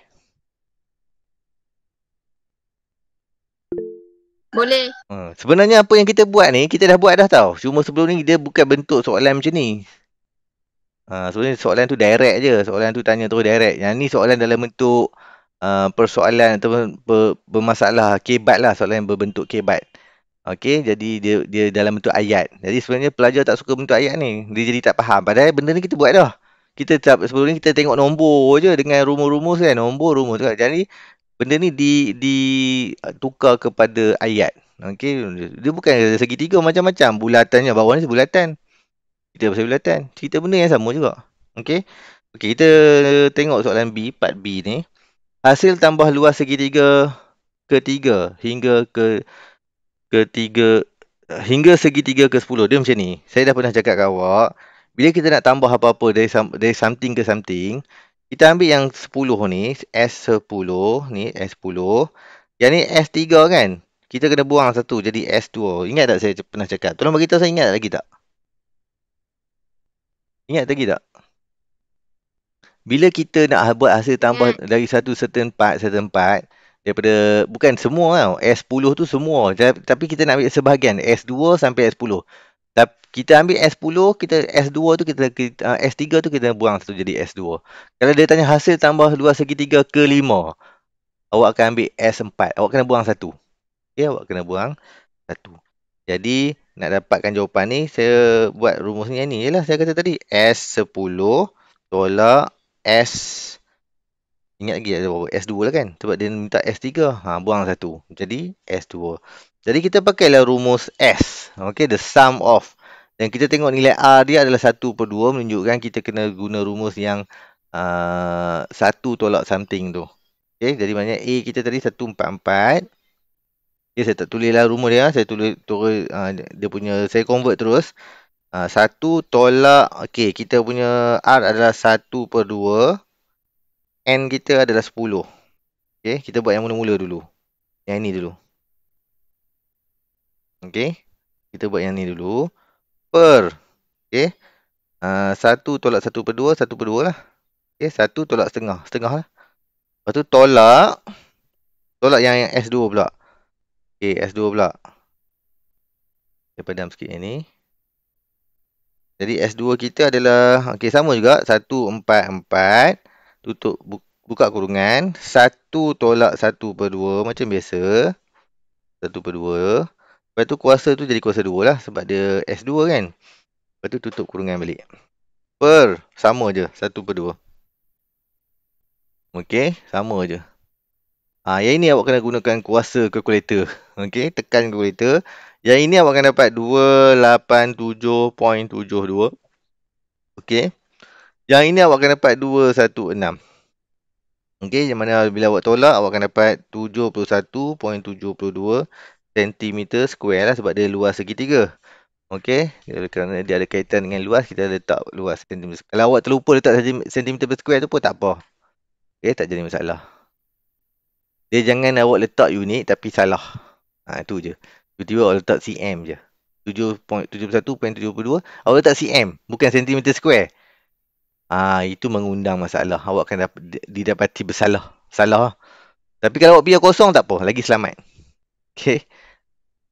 Boleh. Ha, sebenarnya apa yang kita buat ni, kita dah buat dah tau. Cuma sebelum ni dia bukan bentuk soalan macam ni. Ha, sebenarnya soalan tu direct je. Soalan tu tanya terus direct. Yang ni soalan dalam bentuk... Uh, persoalan atau bermasalah kebat lah soalan yang berbentuk kebat. Okey, jadi dia dia dalam bentuk ayat. Jadi sebenarnya pelajar tak suka bentuk ayat ni. Dia jadi tak faham. Padahal benda ni kita buat dah. Kita tetap, sebelum ni kita tengok nombor je dengan rumus-rumus kan. Nombor-rumus tu. Kan. Jadi benda ni di di uh, kepada ayat. Okey, dia bukan dari segi tiga macam-macam. Bulatannya bawah ni sebulatan. Kita pasal bulatan. Cerita benda yang sama juga. Okey. Okey, kita tengok soalan B, part B ni. Hasil tambah luas segitiga ketiga hingga ke ketiga hingga segitiga ke sepuluh. Dia macam ni. Saya dah pernah cakap kat awak. Bila kita nak tambah apa-apa dari, dari something ke something. Kita ambil yang sepuluh ni. S sepuluh. Ni S sepuluh. Yang ni S tiga kan. Kita kena buang satu. Jadi S dua. Ingat tak saya pernah cakap? Tolong beritahu saya ingat lagi tak? Ingat lagi tak? bila kita nak ha-, buat hasil tambah hmm. dari satu certain part certain part daripada bukan semua tau S10 tu semua tapi kita nak ambil sebahagian S2 sampai S10 tapi kita ambil S10 kita S2 tu kita, ah, S3 tu kita buang satu jadi S2 kalau dia tanya hasil tambah luas segitiga ke lima, awak akan ambil S4 awak kena buang satu ya okay, awak kena buang satu jadi nak dapatkan jawapan ni saya buat rumusnya ni ni lah. saya kata tadi S10 tolak S Ingat lagi ada berapa? S2 lah kan? Sebab dia minta S3. Ha, buang satu. Jadi, S2. Jadi, kita pakailah rumus S. Okay, the sum of. Dan kita tengok nilai A dia adalah 1 per 2. Menunjukkan kita kena guna rumus yang uh, 1 tolak something tu. Okay, jadi maknanya A kita tadi 144. Okay, saya tak tulis lah rumus dia. Saya tulis, tulis uh, dia punya, saya convert terus. Uh, ah, 1 tolak, ok kita punya R adalah 1 per 2 N kita adalah 10 Ok, kita buat yang mula-mula dulu Yang ni dulu Ok, kita buat yang ni dulu Per, ok uh, ah, tolak 1 per 2, 1 per 2 lah Ok, 1 tolak setengah, setengah lah Lepas tu tolak Tolak yang, yang S2 pula Ok, S2 pula Kita padam sikit yang ni jadi S2 kita adalah okey sama juga 144 tutup bu buka kurungan 1 tolak 1 per 2 macam biasa 1 per 2 lepas tu kuasa tu jadi kuasa 2 lah sebab dia S2 kan lepas tu tutup kurungan balik per sama je 1 per 2 ok sama je ha, yang ini awak kena gunakan kuasa kalkulator ok tekan kalkulator yang ini awak akan dapat 287.72. Okey. Yang ini awak akan dapat 216. Okey, yang mana bila awak tolak, awak akan dapat 71.72 cm2 lah sebab dia luas segitiga. Okey, kerana dia ada kaitan dengan luas, kita letak luas cm2. Kalau awak terlupa letak cm2 tu pun tak apa. Okey, tak jadi masalah. Dia jangan awak letak unit tapi salah. Ha, itu je. Tiba-tiba awak letak cm je. 7.71.72 awak letak cm bukan sentimeter square. Ah itu mengundang masalah. Awak akan dapat didapati bersalah. Salah. Tapi kalau awak biar kosong tak apa, lagi selamat. Okey.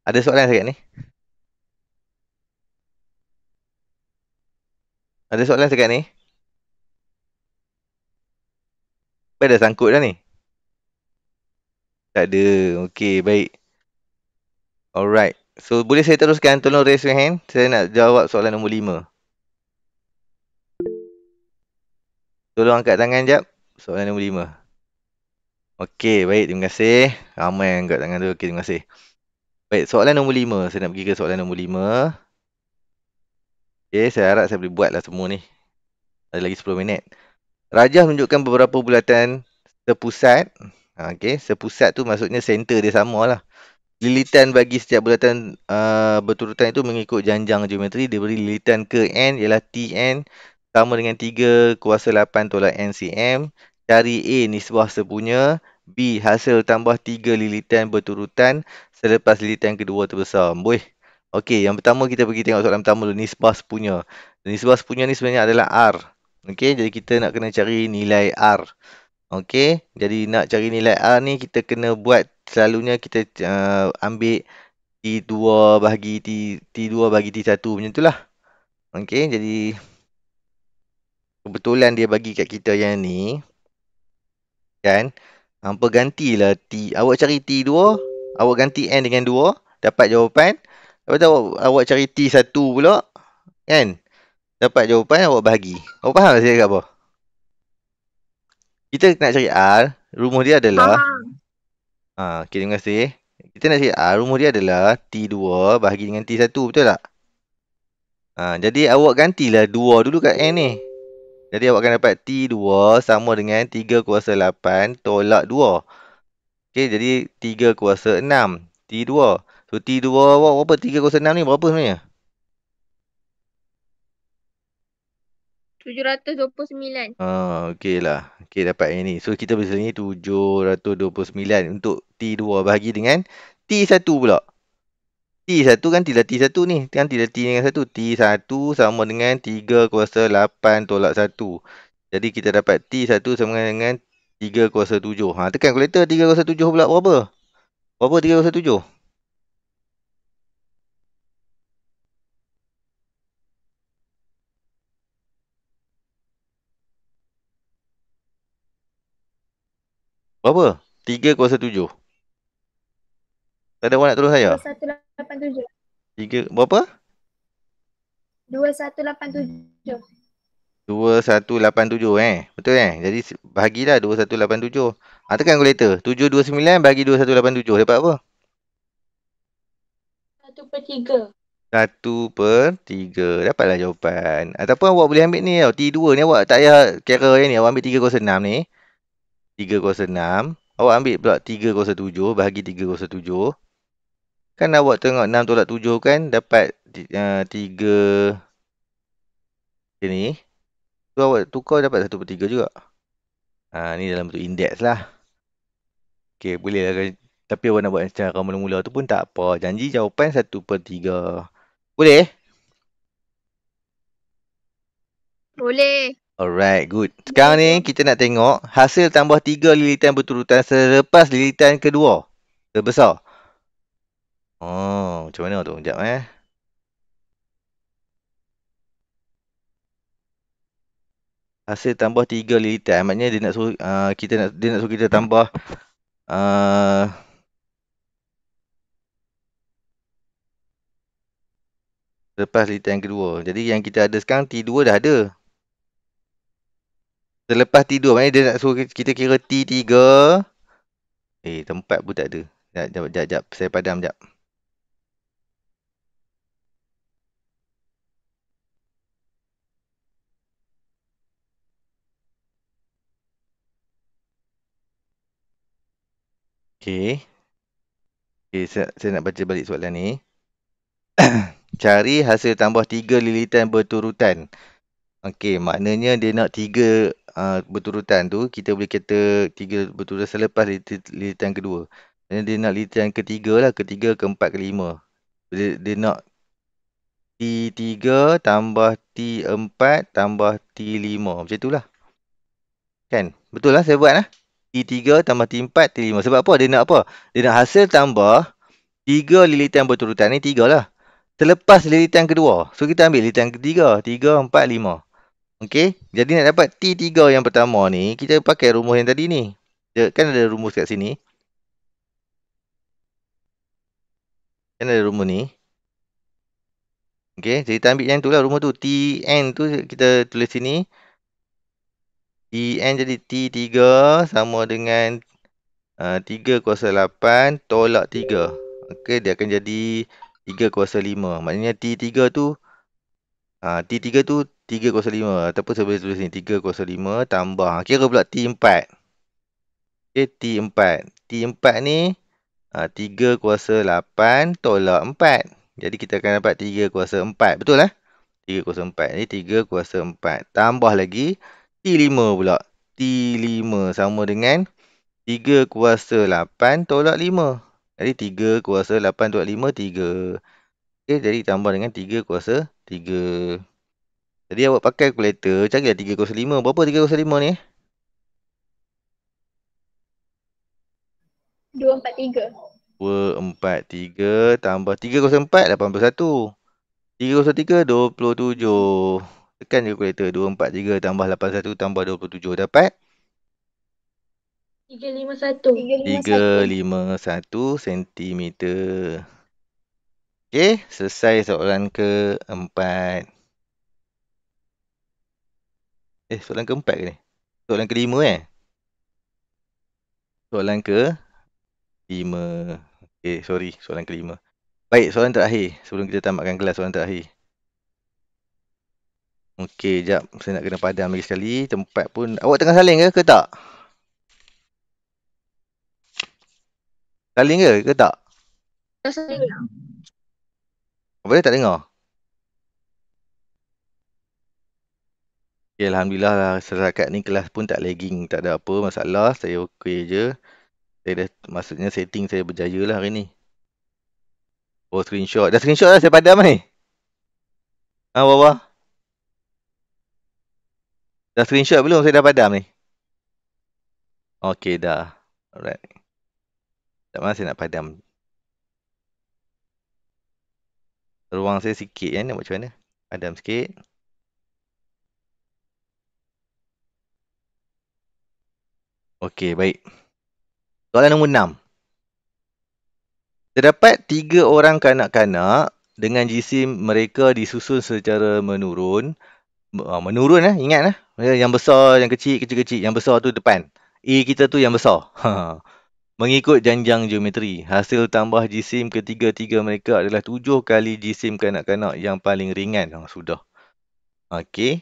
Ada soalan sekejap ni? Ada soalan sekejap ni? Apa dah sangkut dah ni? Tak ada. Okey, baik. Alright. So boleh saya teruskan? Tolong raise your hand. Saya nak jawab soalan nombor 5. Tolong angkat tangan jap. Soalan nombor 5. Okey, baik. Terima kasih. Ramai yang angkat tangan tu. Okey, terima kasih. Baik, soalan nombor 5. Saya nak pergi ke soalan nombor 5. Okey, saya harap saya boleh buatlah semua ni. Ada lagi 10 minit. Rajah menunjukkan beberapa bulatan sepusat. Ha, okey, sepusat tu maksudnya center dia samalah lilitan bagi setiap bulatan uh, berturutan itu mengikut janjang geometri diberi lilitan ke n ialah tn sama dengan 3 kuasa 8 tolak ncm cari a nisbah sepunya b hasil tambah 3 lilitan berturutan selepas lilitan kedua terbesar boih okey yang pertama kita pergi tengok soalan pertama dulu nisbah sepunya nisbah sepunya ni sebenarnya adalah r okey jadi kita nak kena cari nilai r okey jadi nak cari nilai r ni kita kena buat selalunya kita uh, ambil T2 bahagi T, T2 bahagi T1 macam tu lah. Okay, jadi kebetulan dia bagi kat kita yang ni. Kan, hampa gantilah T. Awak cari T2, awak ganti N dengan 2, dapat jawapan. Lepas tu awak, awak cari T1 pula, kan. Dapat jawapan, awak bahagi. Awak faham tak saya cakap apa? Kita nak cari R, rumus dia adalah... Faham. Ha, okay, terima kasih. Kita nak cakap ha, rumus dia adalah T2 bahagi dengan T1. Betul tak? Ha, jadi awak gantilah 2 dulu kat N ni. Jadi awak akan dapat T2 sama dengan 3 kuasa 8 tolak 2. Okay, jadi 3 kuasa 6 T2. So T2 awak berapa? 3 kuasa 6 ni berapa sebenarnya? 729. Ah, okay lah. Okey dapat yang ni. So kita bersenyi 729 untuk T2 bahagi dengan T1 pula. T1 kan tidak T1 ni. Kan tidak T dengan 1. T1 sama dengan 3 kuasa 8 tolak 1. Jadi kita dapat T1 sama dengan 3 kuasa 7. Ha tekan kalkulator 3 kuasa 7 pula berapa? Berapa 3 kuasa 7? Berapa? 3 kuasa 7. Tak ada orang nak terus saya? 2187. 3 berapa? 2187. 2187 eh. Betul eh. Jadi bahagilah 2187. Ha ah, tekan kalkulator. 729 bagi 2187 dapat apa? 1 per 3. 1 per 3. Dapatlah jawapan. Ataupun ah, awak boleh ambil ni tau. T2 ni awak tak payah kira ni. Awak ambil 3 kuasa 6 ni. 306. Awak ambil pula 307 bahagi 307. Kan awak tengok 6 tolak 7 kan dapat uh, eh, 3 sini. Tu awak tukar dapat 1 per 3 juga. Ha, ni dalam bentuk indeks lah. Okay boleh lah. Kan. Tapi awak nak buat secara mula-mula tu pun tak apa. Janji jawapan 1 per 3. Boleh? Boleh. Alright, good. Sekarang ni kita nak tengok hasil tambah tiga lilitan berturutan selepas lilitan kedua. Terbesar. Oh, macam mana tu? Sekejap eh. Hasil tambah tiga lilitan. Maknanya dia nak suruh, uh, kita nak, dia nak suruh kita tambah... Uh, Lepas litan kedua. Jadi yang kita ada sekarang T2 dah ada. Selepas tidur maknanya dia nak suruh kita kira T3 Eh tempat pun tak ada Sekejap, sekejap, sekejap, saya padam sekejap Okay Okay, saya, saya nak baca balik soalan ni Cari hasil tambah 3 lilitan berturutan Okey, maknanya dia nak tiga uh, berturutan tu, kita boleh kata tiga berturutan selepas lilitan kedua. Maksudnya dia nak lilitan ketiga lah, ketiga, keempat, kelima. Dia, dia nak T3 tambah T4 tambah T5. Macam itulah. Kan? Betul lah saya buat lah. T3 tambah T4, T5. Sebab apa? Dia nak apa? Dia nak hasil tambah tiga lilitan berturutan ni tiga lah. Selepas lilitan kedua. So kita ambil lilitan ketiga. tiga, empat, lima. Okey, jadi nak dapat T3 yang pertama ni, kita pakai rumus yang tadi ni. Dia, kan ada rumus kat sini. Kan ada rumus ni. Okey, jadi kita ambil yang tu lah rumus tu. Tn tu kita tulis sini. Tn jadi T3 sama dengan uh, 3 kuasa 8 tolak 3. Okey, dia akan jadi 3 kuasa 5. Maknanya T3 tu, uh, T3 tu 305 ataupun saya boleh tulis ni 305 tambah ha, kira pula T4 okay, T4 T4 ni ha, 3 kuasa 8 tolak 4 jadi kita akan dapat 3 kuasa 4 betul lah eh? 3 kuasa 4 ni 3 kuasa 4 tambah lagi T5 pula T5 sama dengan 3 kuasa 8 tolak 5 jadi 3 kuasa 8 tolak 5 3 okay, jadi tambah dengan 3 kuasa 3 jadi awak pakai kalkulator, carilah 305. Berapa 305 ni? 243. 243 tambah 304 81. 303 27. Tekan je kalkulator 243 tambah 81 tambah 27 dapat 351. 351 cm. Okey, selesai soalan keempat. Eh soalan keempat ke ni? Soalan kelima eh? Soalan ke? Lima. Okay eh, sorry soalan kelima. Baik soalan terakhir sebelum kita tamatkan kelas soalan terakhir. Okay, jap saya nak kena padam lagi sekali. Tempat pun awak tengah saling ke ke tak? Saling ke ke tak? Tak saling. Apa dia tak dengar? Ya, okay, Alhamdulillah lah. setakat ni kelas pun tak lagging, tak ada apa masalah, saya okey je. Saya dah, maksudnya setting saya berjaya lah hari ni. Oh, screenshot. Dah screenshot lah saya padam ni. Ha, ah, bawah. Dah screenshot belum saya dah padam ni? Okay, dah. Alright. Tak mana saya nak padam. Ruang saya sikit kan, nak buat macam mana? Padam sikit. Okey, baik. Soalan nombor enam Terdapat tiga orang kanak-kanak dengan jisim mereka disusun secara menurun. Ah, menurun eh, ingat eh. Yang besar, yang kecil, kecil-kecil. Yang besar tu depan. A kita tu yang besar. Mengikut janjang geometri, hasil tambah jisim ketiga-tiga mereka adalah tujuh kali jisim kanak-kanak yang paling ringan. Ha, sudah. Okey.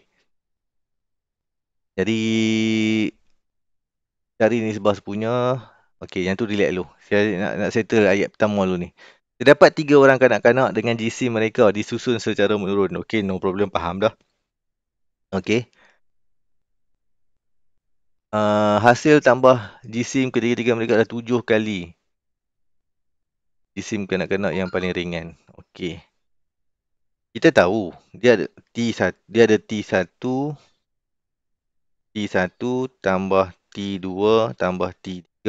Jadi cari ni sebab punya okey yang tu relax dulu saya nak nak settle ayat pertama dulu ni terdapat tiga orang kanak-kanak dengan GC mereka disusun secara menurun okey no problem faham dah okey uh, hasil tambah GC ketiga-tiga mereka adalah tujuh kali GC kanak-kanak yang paling ringan okey kita tahu dia ada T1 dia ada T1 T1 tambah T2 tambah T3.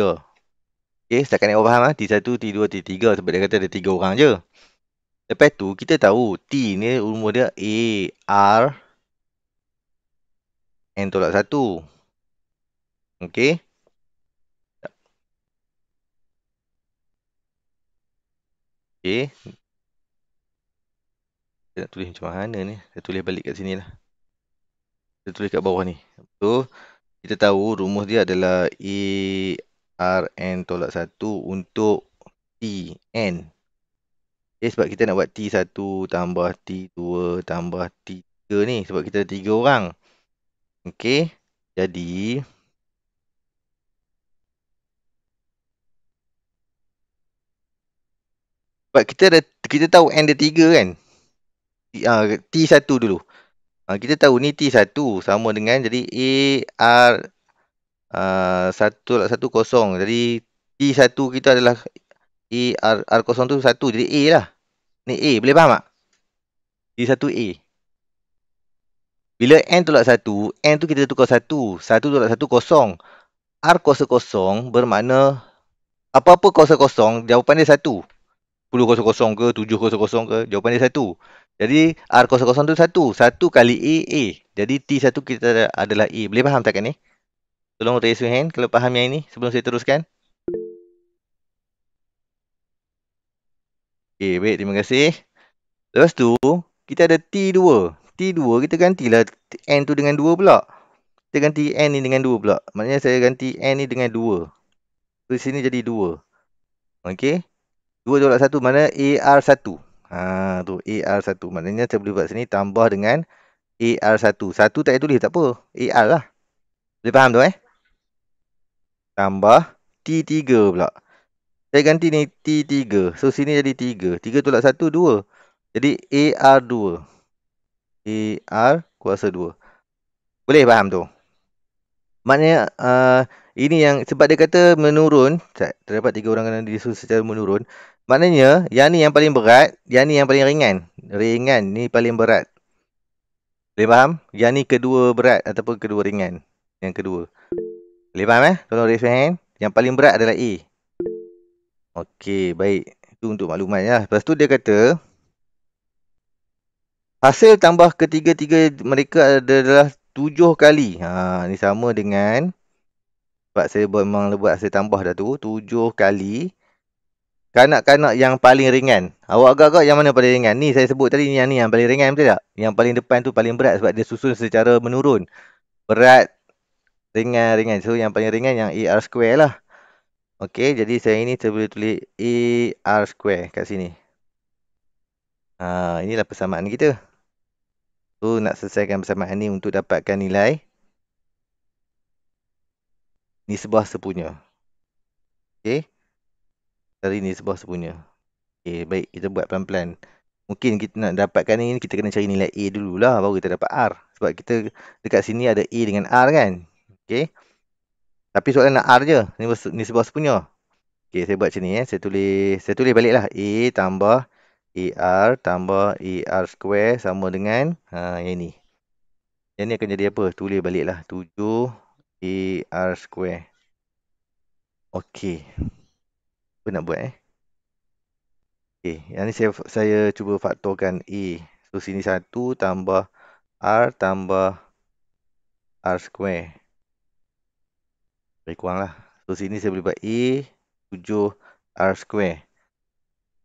Okey, setakat ni awak faham lah. T1, T2, T3 sebab dia kata ada tiga orang je. Lepas tu, kita tahu T ni umur dia A, R, N tolak 1. Okey. Okey. Saya nak tulis macam mana ni. Saya tulis balik kat sini lah. Saya tulis kat bawah ni. Betul. So, kita tahu rumus dia adalah A R N tolak 1 untuk T N okay, eh, sebab kita nak buat T 1 tambah T 2 tambah T 3 ni sebab kita tiga orang ok jadi sebab kita ada kita tahu N dia 3 kan T, ah, T 1 dulu Uh, kita tahu ni T1 sama dengan jadi AR uh, ah, lah, kosong Jadi T1 kita adalah AR r kosong tu satu jadi A lah. Ni A boleh faham tak? T1 A. Bila N tolak satu N tu kita tukar satu satu tolak satu kosong. R kosa kosong bermakna apa-apa kosa kosong jawapan dia 1. 10 kosa kosong ke 7 kosa kosong ke jawapan dia satu. Jadi R00 tu satu. Satu kali A, A. Jadi T1 kita adalah A. Boleh faham tak ni? Tolong raise your hand kalau faham yang ini sebelum saya teruskan. Okay baik. Terima kasih. Lepas tu, kita ada T2. T2 kita gantilah N tu dengan 2 pula. Kita ganti N ni dengan 2 pula. Maknanya saya ganti N ni dengan 2. Di sini jadi 2. Okey. 2 tolak 1 mana AR1. Ha, tu AR1. Maknanya saya boleh buat sini tambah dengan AR1. Satu tak payah tulis. Tak apa. AR lah. Boleh faham tu eh? Tambah T3 pula. Saya ganti ni T3. So sini jadi 3. 3 tolak 1, 2. Jadi AR2. AR kuasa 2. Boleh faham tu? Maknanya uh, ini yang sebab dia kata menurun. Terdapat 3 orang yang disuruh secara menurun. Maknanya, yang ni yang paling berat, yang ni yang paling ringan. Ringan ni paling berat. Boleh faham? Yang ni kedua berat ataupun kedua ringan. Yang kedua. Boleh faham eh? Tolong raise hand. Yang paling berat adalah A. Okey, baik. Itu untuk maklumat ya. Lepas tu dia kata, hasil tambah ketiga-tiga mereka adalah tujuh kali. Ha, ni sama dengan, sebab saya memang buat hasil tambah dah tu, tujuh kali. Tujuh kali kanak-kanak yang paling ringan. Awak agak-agak yang mana paling ringan? Ni saya sebut tadi yang ni yang paling ringan betul tak? Yang paling depan tu paling berat sebab dia susun secara menurun. Berat, ringan, ringan. So yang paling ringan yang AR square lah. Okey, jadi saya ini saya boleh tulis AR square kat sini. Ha, inilah persamaan kita. So nak selesaikan persamaan ni untuk dapatkan nilai. Ni sebuah sepunya. Okey. Hari ni sebuah sepunya Okay eh, baik kita buat pelan-pelan Mungkin kita nak dapatkan ini Kita kena cari nilai A dululah Baru kita dapat R Sebab kita dekat sini ada A dengan R kan Okay Tapi soalan nak R je Ni, ni sebuah sepunya Okay saya buat macam ni eh Saya tulis Saya tulis balik lah A tambah AR tambah AR square Sama dengan ha, yang ni Yang ni akan jadi apa Tulis balik lah 7 AR square Okay apa nak buat eh? Okey, eh, yang ni saya saya cuba faktorkan A. So sini 1 tambah R tambah R square. Baik kurang lah. So sini saya boleh buat A 7 R square.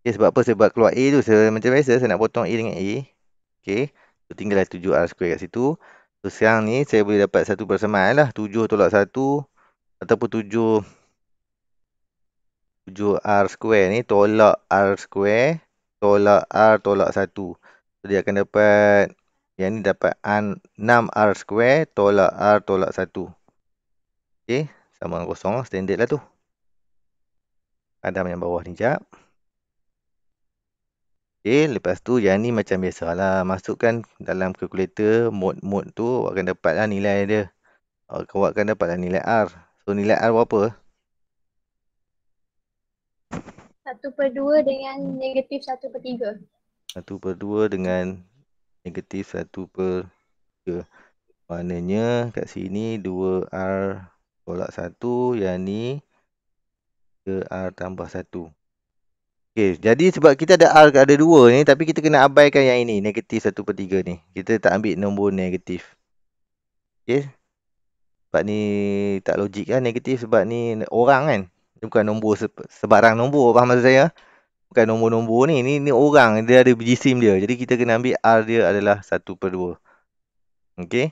Okey, sebab apa saya buat keluar A tu? Saya macam biasa saya nak potong A dengan A. Okey, so tinggal 7 R square kat situ. So sekarang ni saya boleh dapat satu persamaan lah. 7 tolak 1 ataupun 7 7R square ni tolak R square tolak R tolak 1. So, dia akan dapat yang ni dapat 6R square tolak R tolak 1. Okey, sama dengan kosong lah. Standard lah tu. Padam yang bawah ni jap. Okey, lepas tu yang ni macam biasalah. Masukkan dalam kalkulator mode-mode tu awak akan dapatlah nilai dia. Awak akan dapatlah nilai R. So, nilai R berapa? Satu per dua dengan negatif satu per tiga. Satu per dua dengan negatif satu per tiga. Maknanya kat sini dua r tolak satu, yang ni 3R tambah satu. Okay, jadi sebab kita ada R ada dua ni tapi kita kena abaikan yang ini negatif satu per tiga ni. Kita tak ambil nombor negatif. Okay. Sebab ni tak logik kan negatif sebab ni orang kan. Dia bukan nombor sebarang nombor faham maksud saya? Bukan nombor-nombor ni. ini, Ni orang. Dia ada biji sim dia. Jadi kita kena ambil R dia adalah 1 per 2. Okey.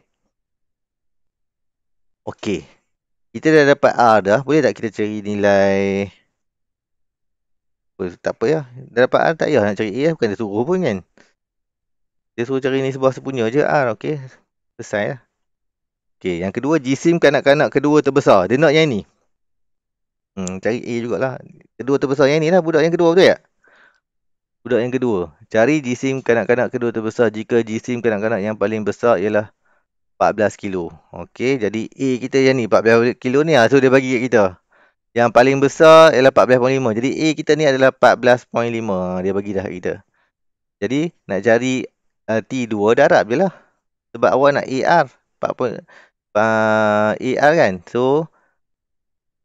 Okey. Kita dah dapat R dah. Boleh tak kita cari nilai. Tak apa ya. Dah dapat R tak ya nak cari A. Lah. Bukan dia suruh pun kan. Dia suruh cari ni sebuah sepunya je R. Okey. Selesai lah. Okey. Yang kedua. G-SIM kanak-kanak kedua terbesar. Dia nak yang ni. Hmm, cari A jugalah. Kedua terbesar yang ni lah budak yang kedua betul ya Budak yang kedua. Cari g sim kanak-kanak kedua terbesar. Jika g sim kanak-kanak yang paling besar ialah 14 kilo. Okey, jadi A kita yang ni 14 kilo ni lah. So dia bagi kat kita. Yang paling besar ialah 14.5. Jadi A kita ni adalah 14.5. Dia bagi dah kat kita. Jadi nak cari uh, eh, T2 darab je lah. Sebab awak nak AR. 4. Uh, ah, AR kan. So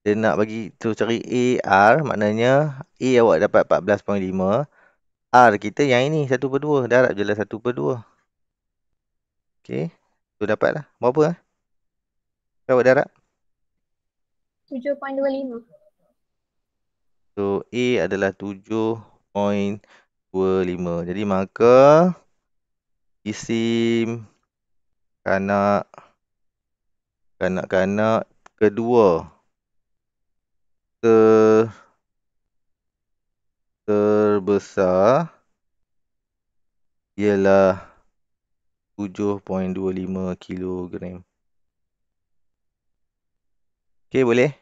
dia nak bagi tu cari AR maknanya A awak dapat 14.5 R kita yang ini 1 per 2 darab je lah 1 per 2 ok tu dapat lah berapa eh? awak darab 7.25 so A adalah 7.25 jadi maka isim kanak kanak-kanak kedua ter terbesar ialah 7.25 kg. Okey, boleh?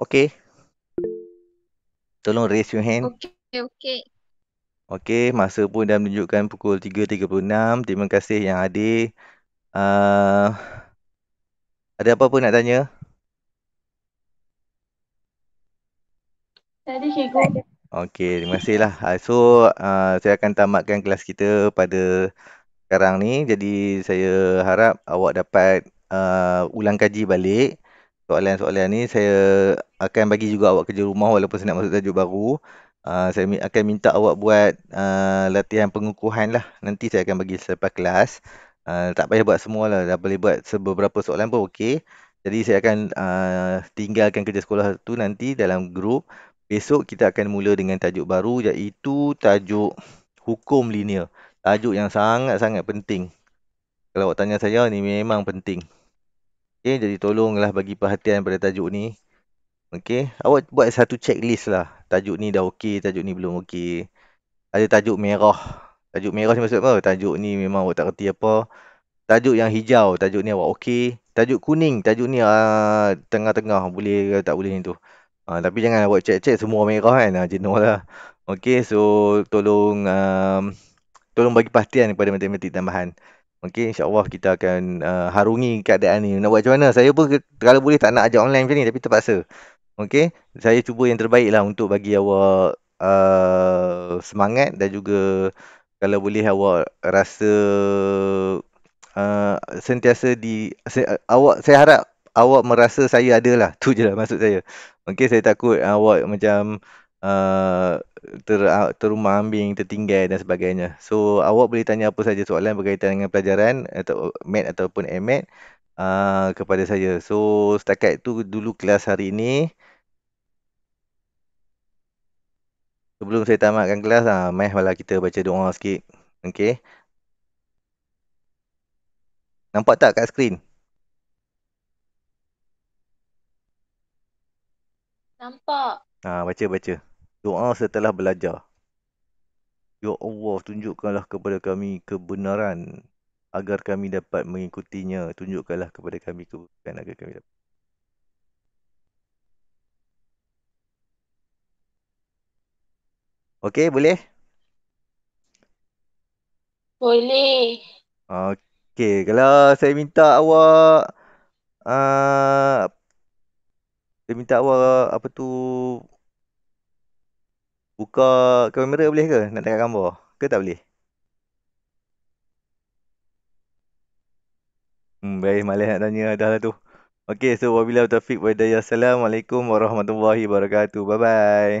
Okey. Tolong raise your hand. Okey, okey. Okey, masa pun dah menunjukkan pukul 3.36. Terima kasih yang ada. Uh, ada apa-apa nak tanya? Tadi cikgu. Okey, terima kasih lah. Ah, so, uh, saya akan tamatkan kelas kita pada sekarang ni. Jadi, saya harap awak dapat uh, ulang kaji balik soalan-soalan ni. Saya akan bagi juga awak kerja rumah walaupun saya nak masuk tajuk baru. Uh, saya akan minta awak buat uh, latihan pengukuhan lah. Nanti saya akan bagi selepas kelas. Uh, tak payah buat semua lah. Dah boleh buat beberapa soalan pun okey. Jadi saya akan uh, tinggalkan kerja sekolah tu nanti dalam grup. Besok kita akan mula dengan tajuk baru iaitu tajuk hukum linear. Tajuk yang sangat-sangat penting. Kalau awak tanya saya, ni memang penting. Okey, jadi tolonglah bagi perhatian pada tajuk ni. Okey, awak buat satu checklist lah. Tajuk ni dah okey, tajuk ni belum okey. Ada tajuk merah. Tajuk merah ni maksud apa? Tajuk ni memang awak tak kerti apa. Tajuk yang hijau, tajuk ni awak okey. Tajuk kuning, tajuk ni uh, tengah-tengah boleh ke tak boleh ni tu. Uh, tapi jangan awak cek-cek semua merah kan. Uh, jenuh lah. Okey, so tolong um, tolong bagi pastian kepada matematik tambahan. Okey, insyaAllah kita akan uh, harungi keadaan ni. Nak buat macam mana? Saya pun kalau boleh tak nak ajak online macam ni tapi terpaksa. Okey, saya cuba yang terbaik lah untuk bagi awak uh, semangat dan juga kalau boleh awak rasa uh, sentiasa di saya, uh, awak saya harap awak merasa saya ada lah tu je lah maksud saya mungkin saya takut awak macam uh, ter ah, terumah ambing tertinggal dan sebagainya so awak boleh tanya apa saja soalan berkaitan dengan pelajaran atau mat ataupun mat uh, kepada saya so setakat tu dulu kelas hari ini Sebelum saya tamatkan kelas, ha, ah, mai malah kita baca doa sikit. Okey. Nampak tak kat skrin? Nampak. Ha, baca, baca. Doa setelah belajar. Ya Allah, tunjukkanlah kepada kami kebenaran agar kami dapat mengikutinya. Tunjukkanlah kepada kami kebenaran agar kami dapat. Okey, boleh? Boleh. Okey, kalau saya minta awak a uh, saya minta awak apa tu buka kamera boleh ke? Nak tengok gambar ke tak boleh? Hmm, baik malas nak tanya dah lah tu. Okey, so wabillahi taufiq wa hidayah. Assalamualaikum warahmatullahi wabarakatuh. Bye bye.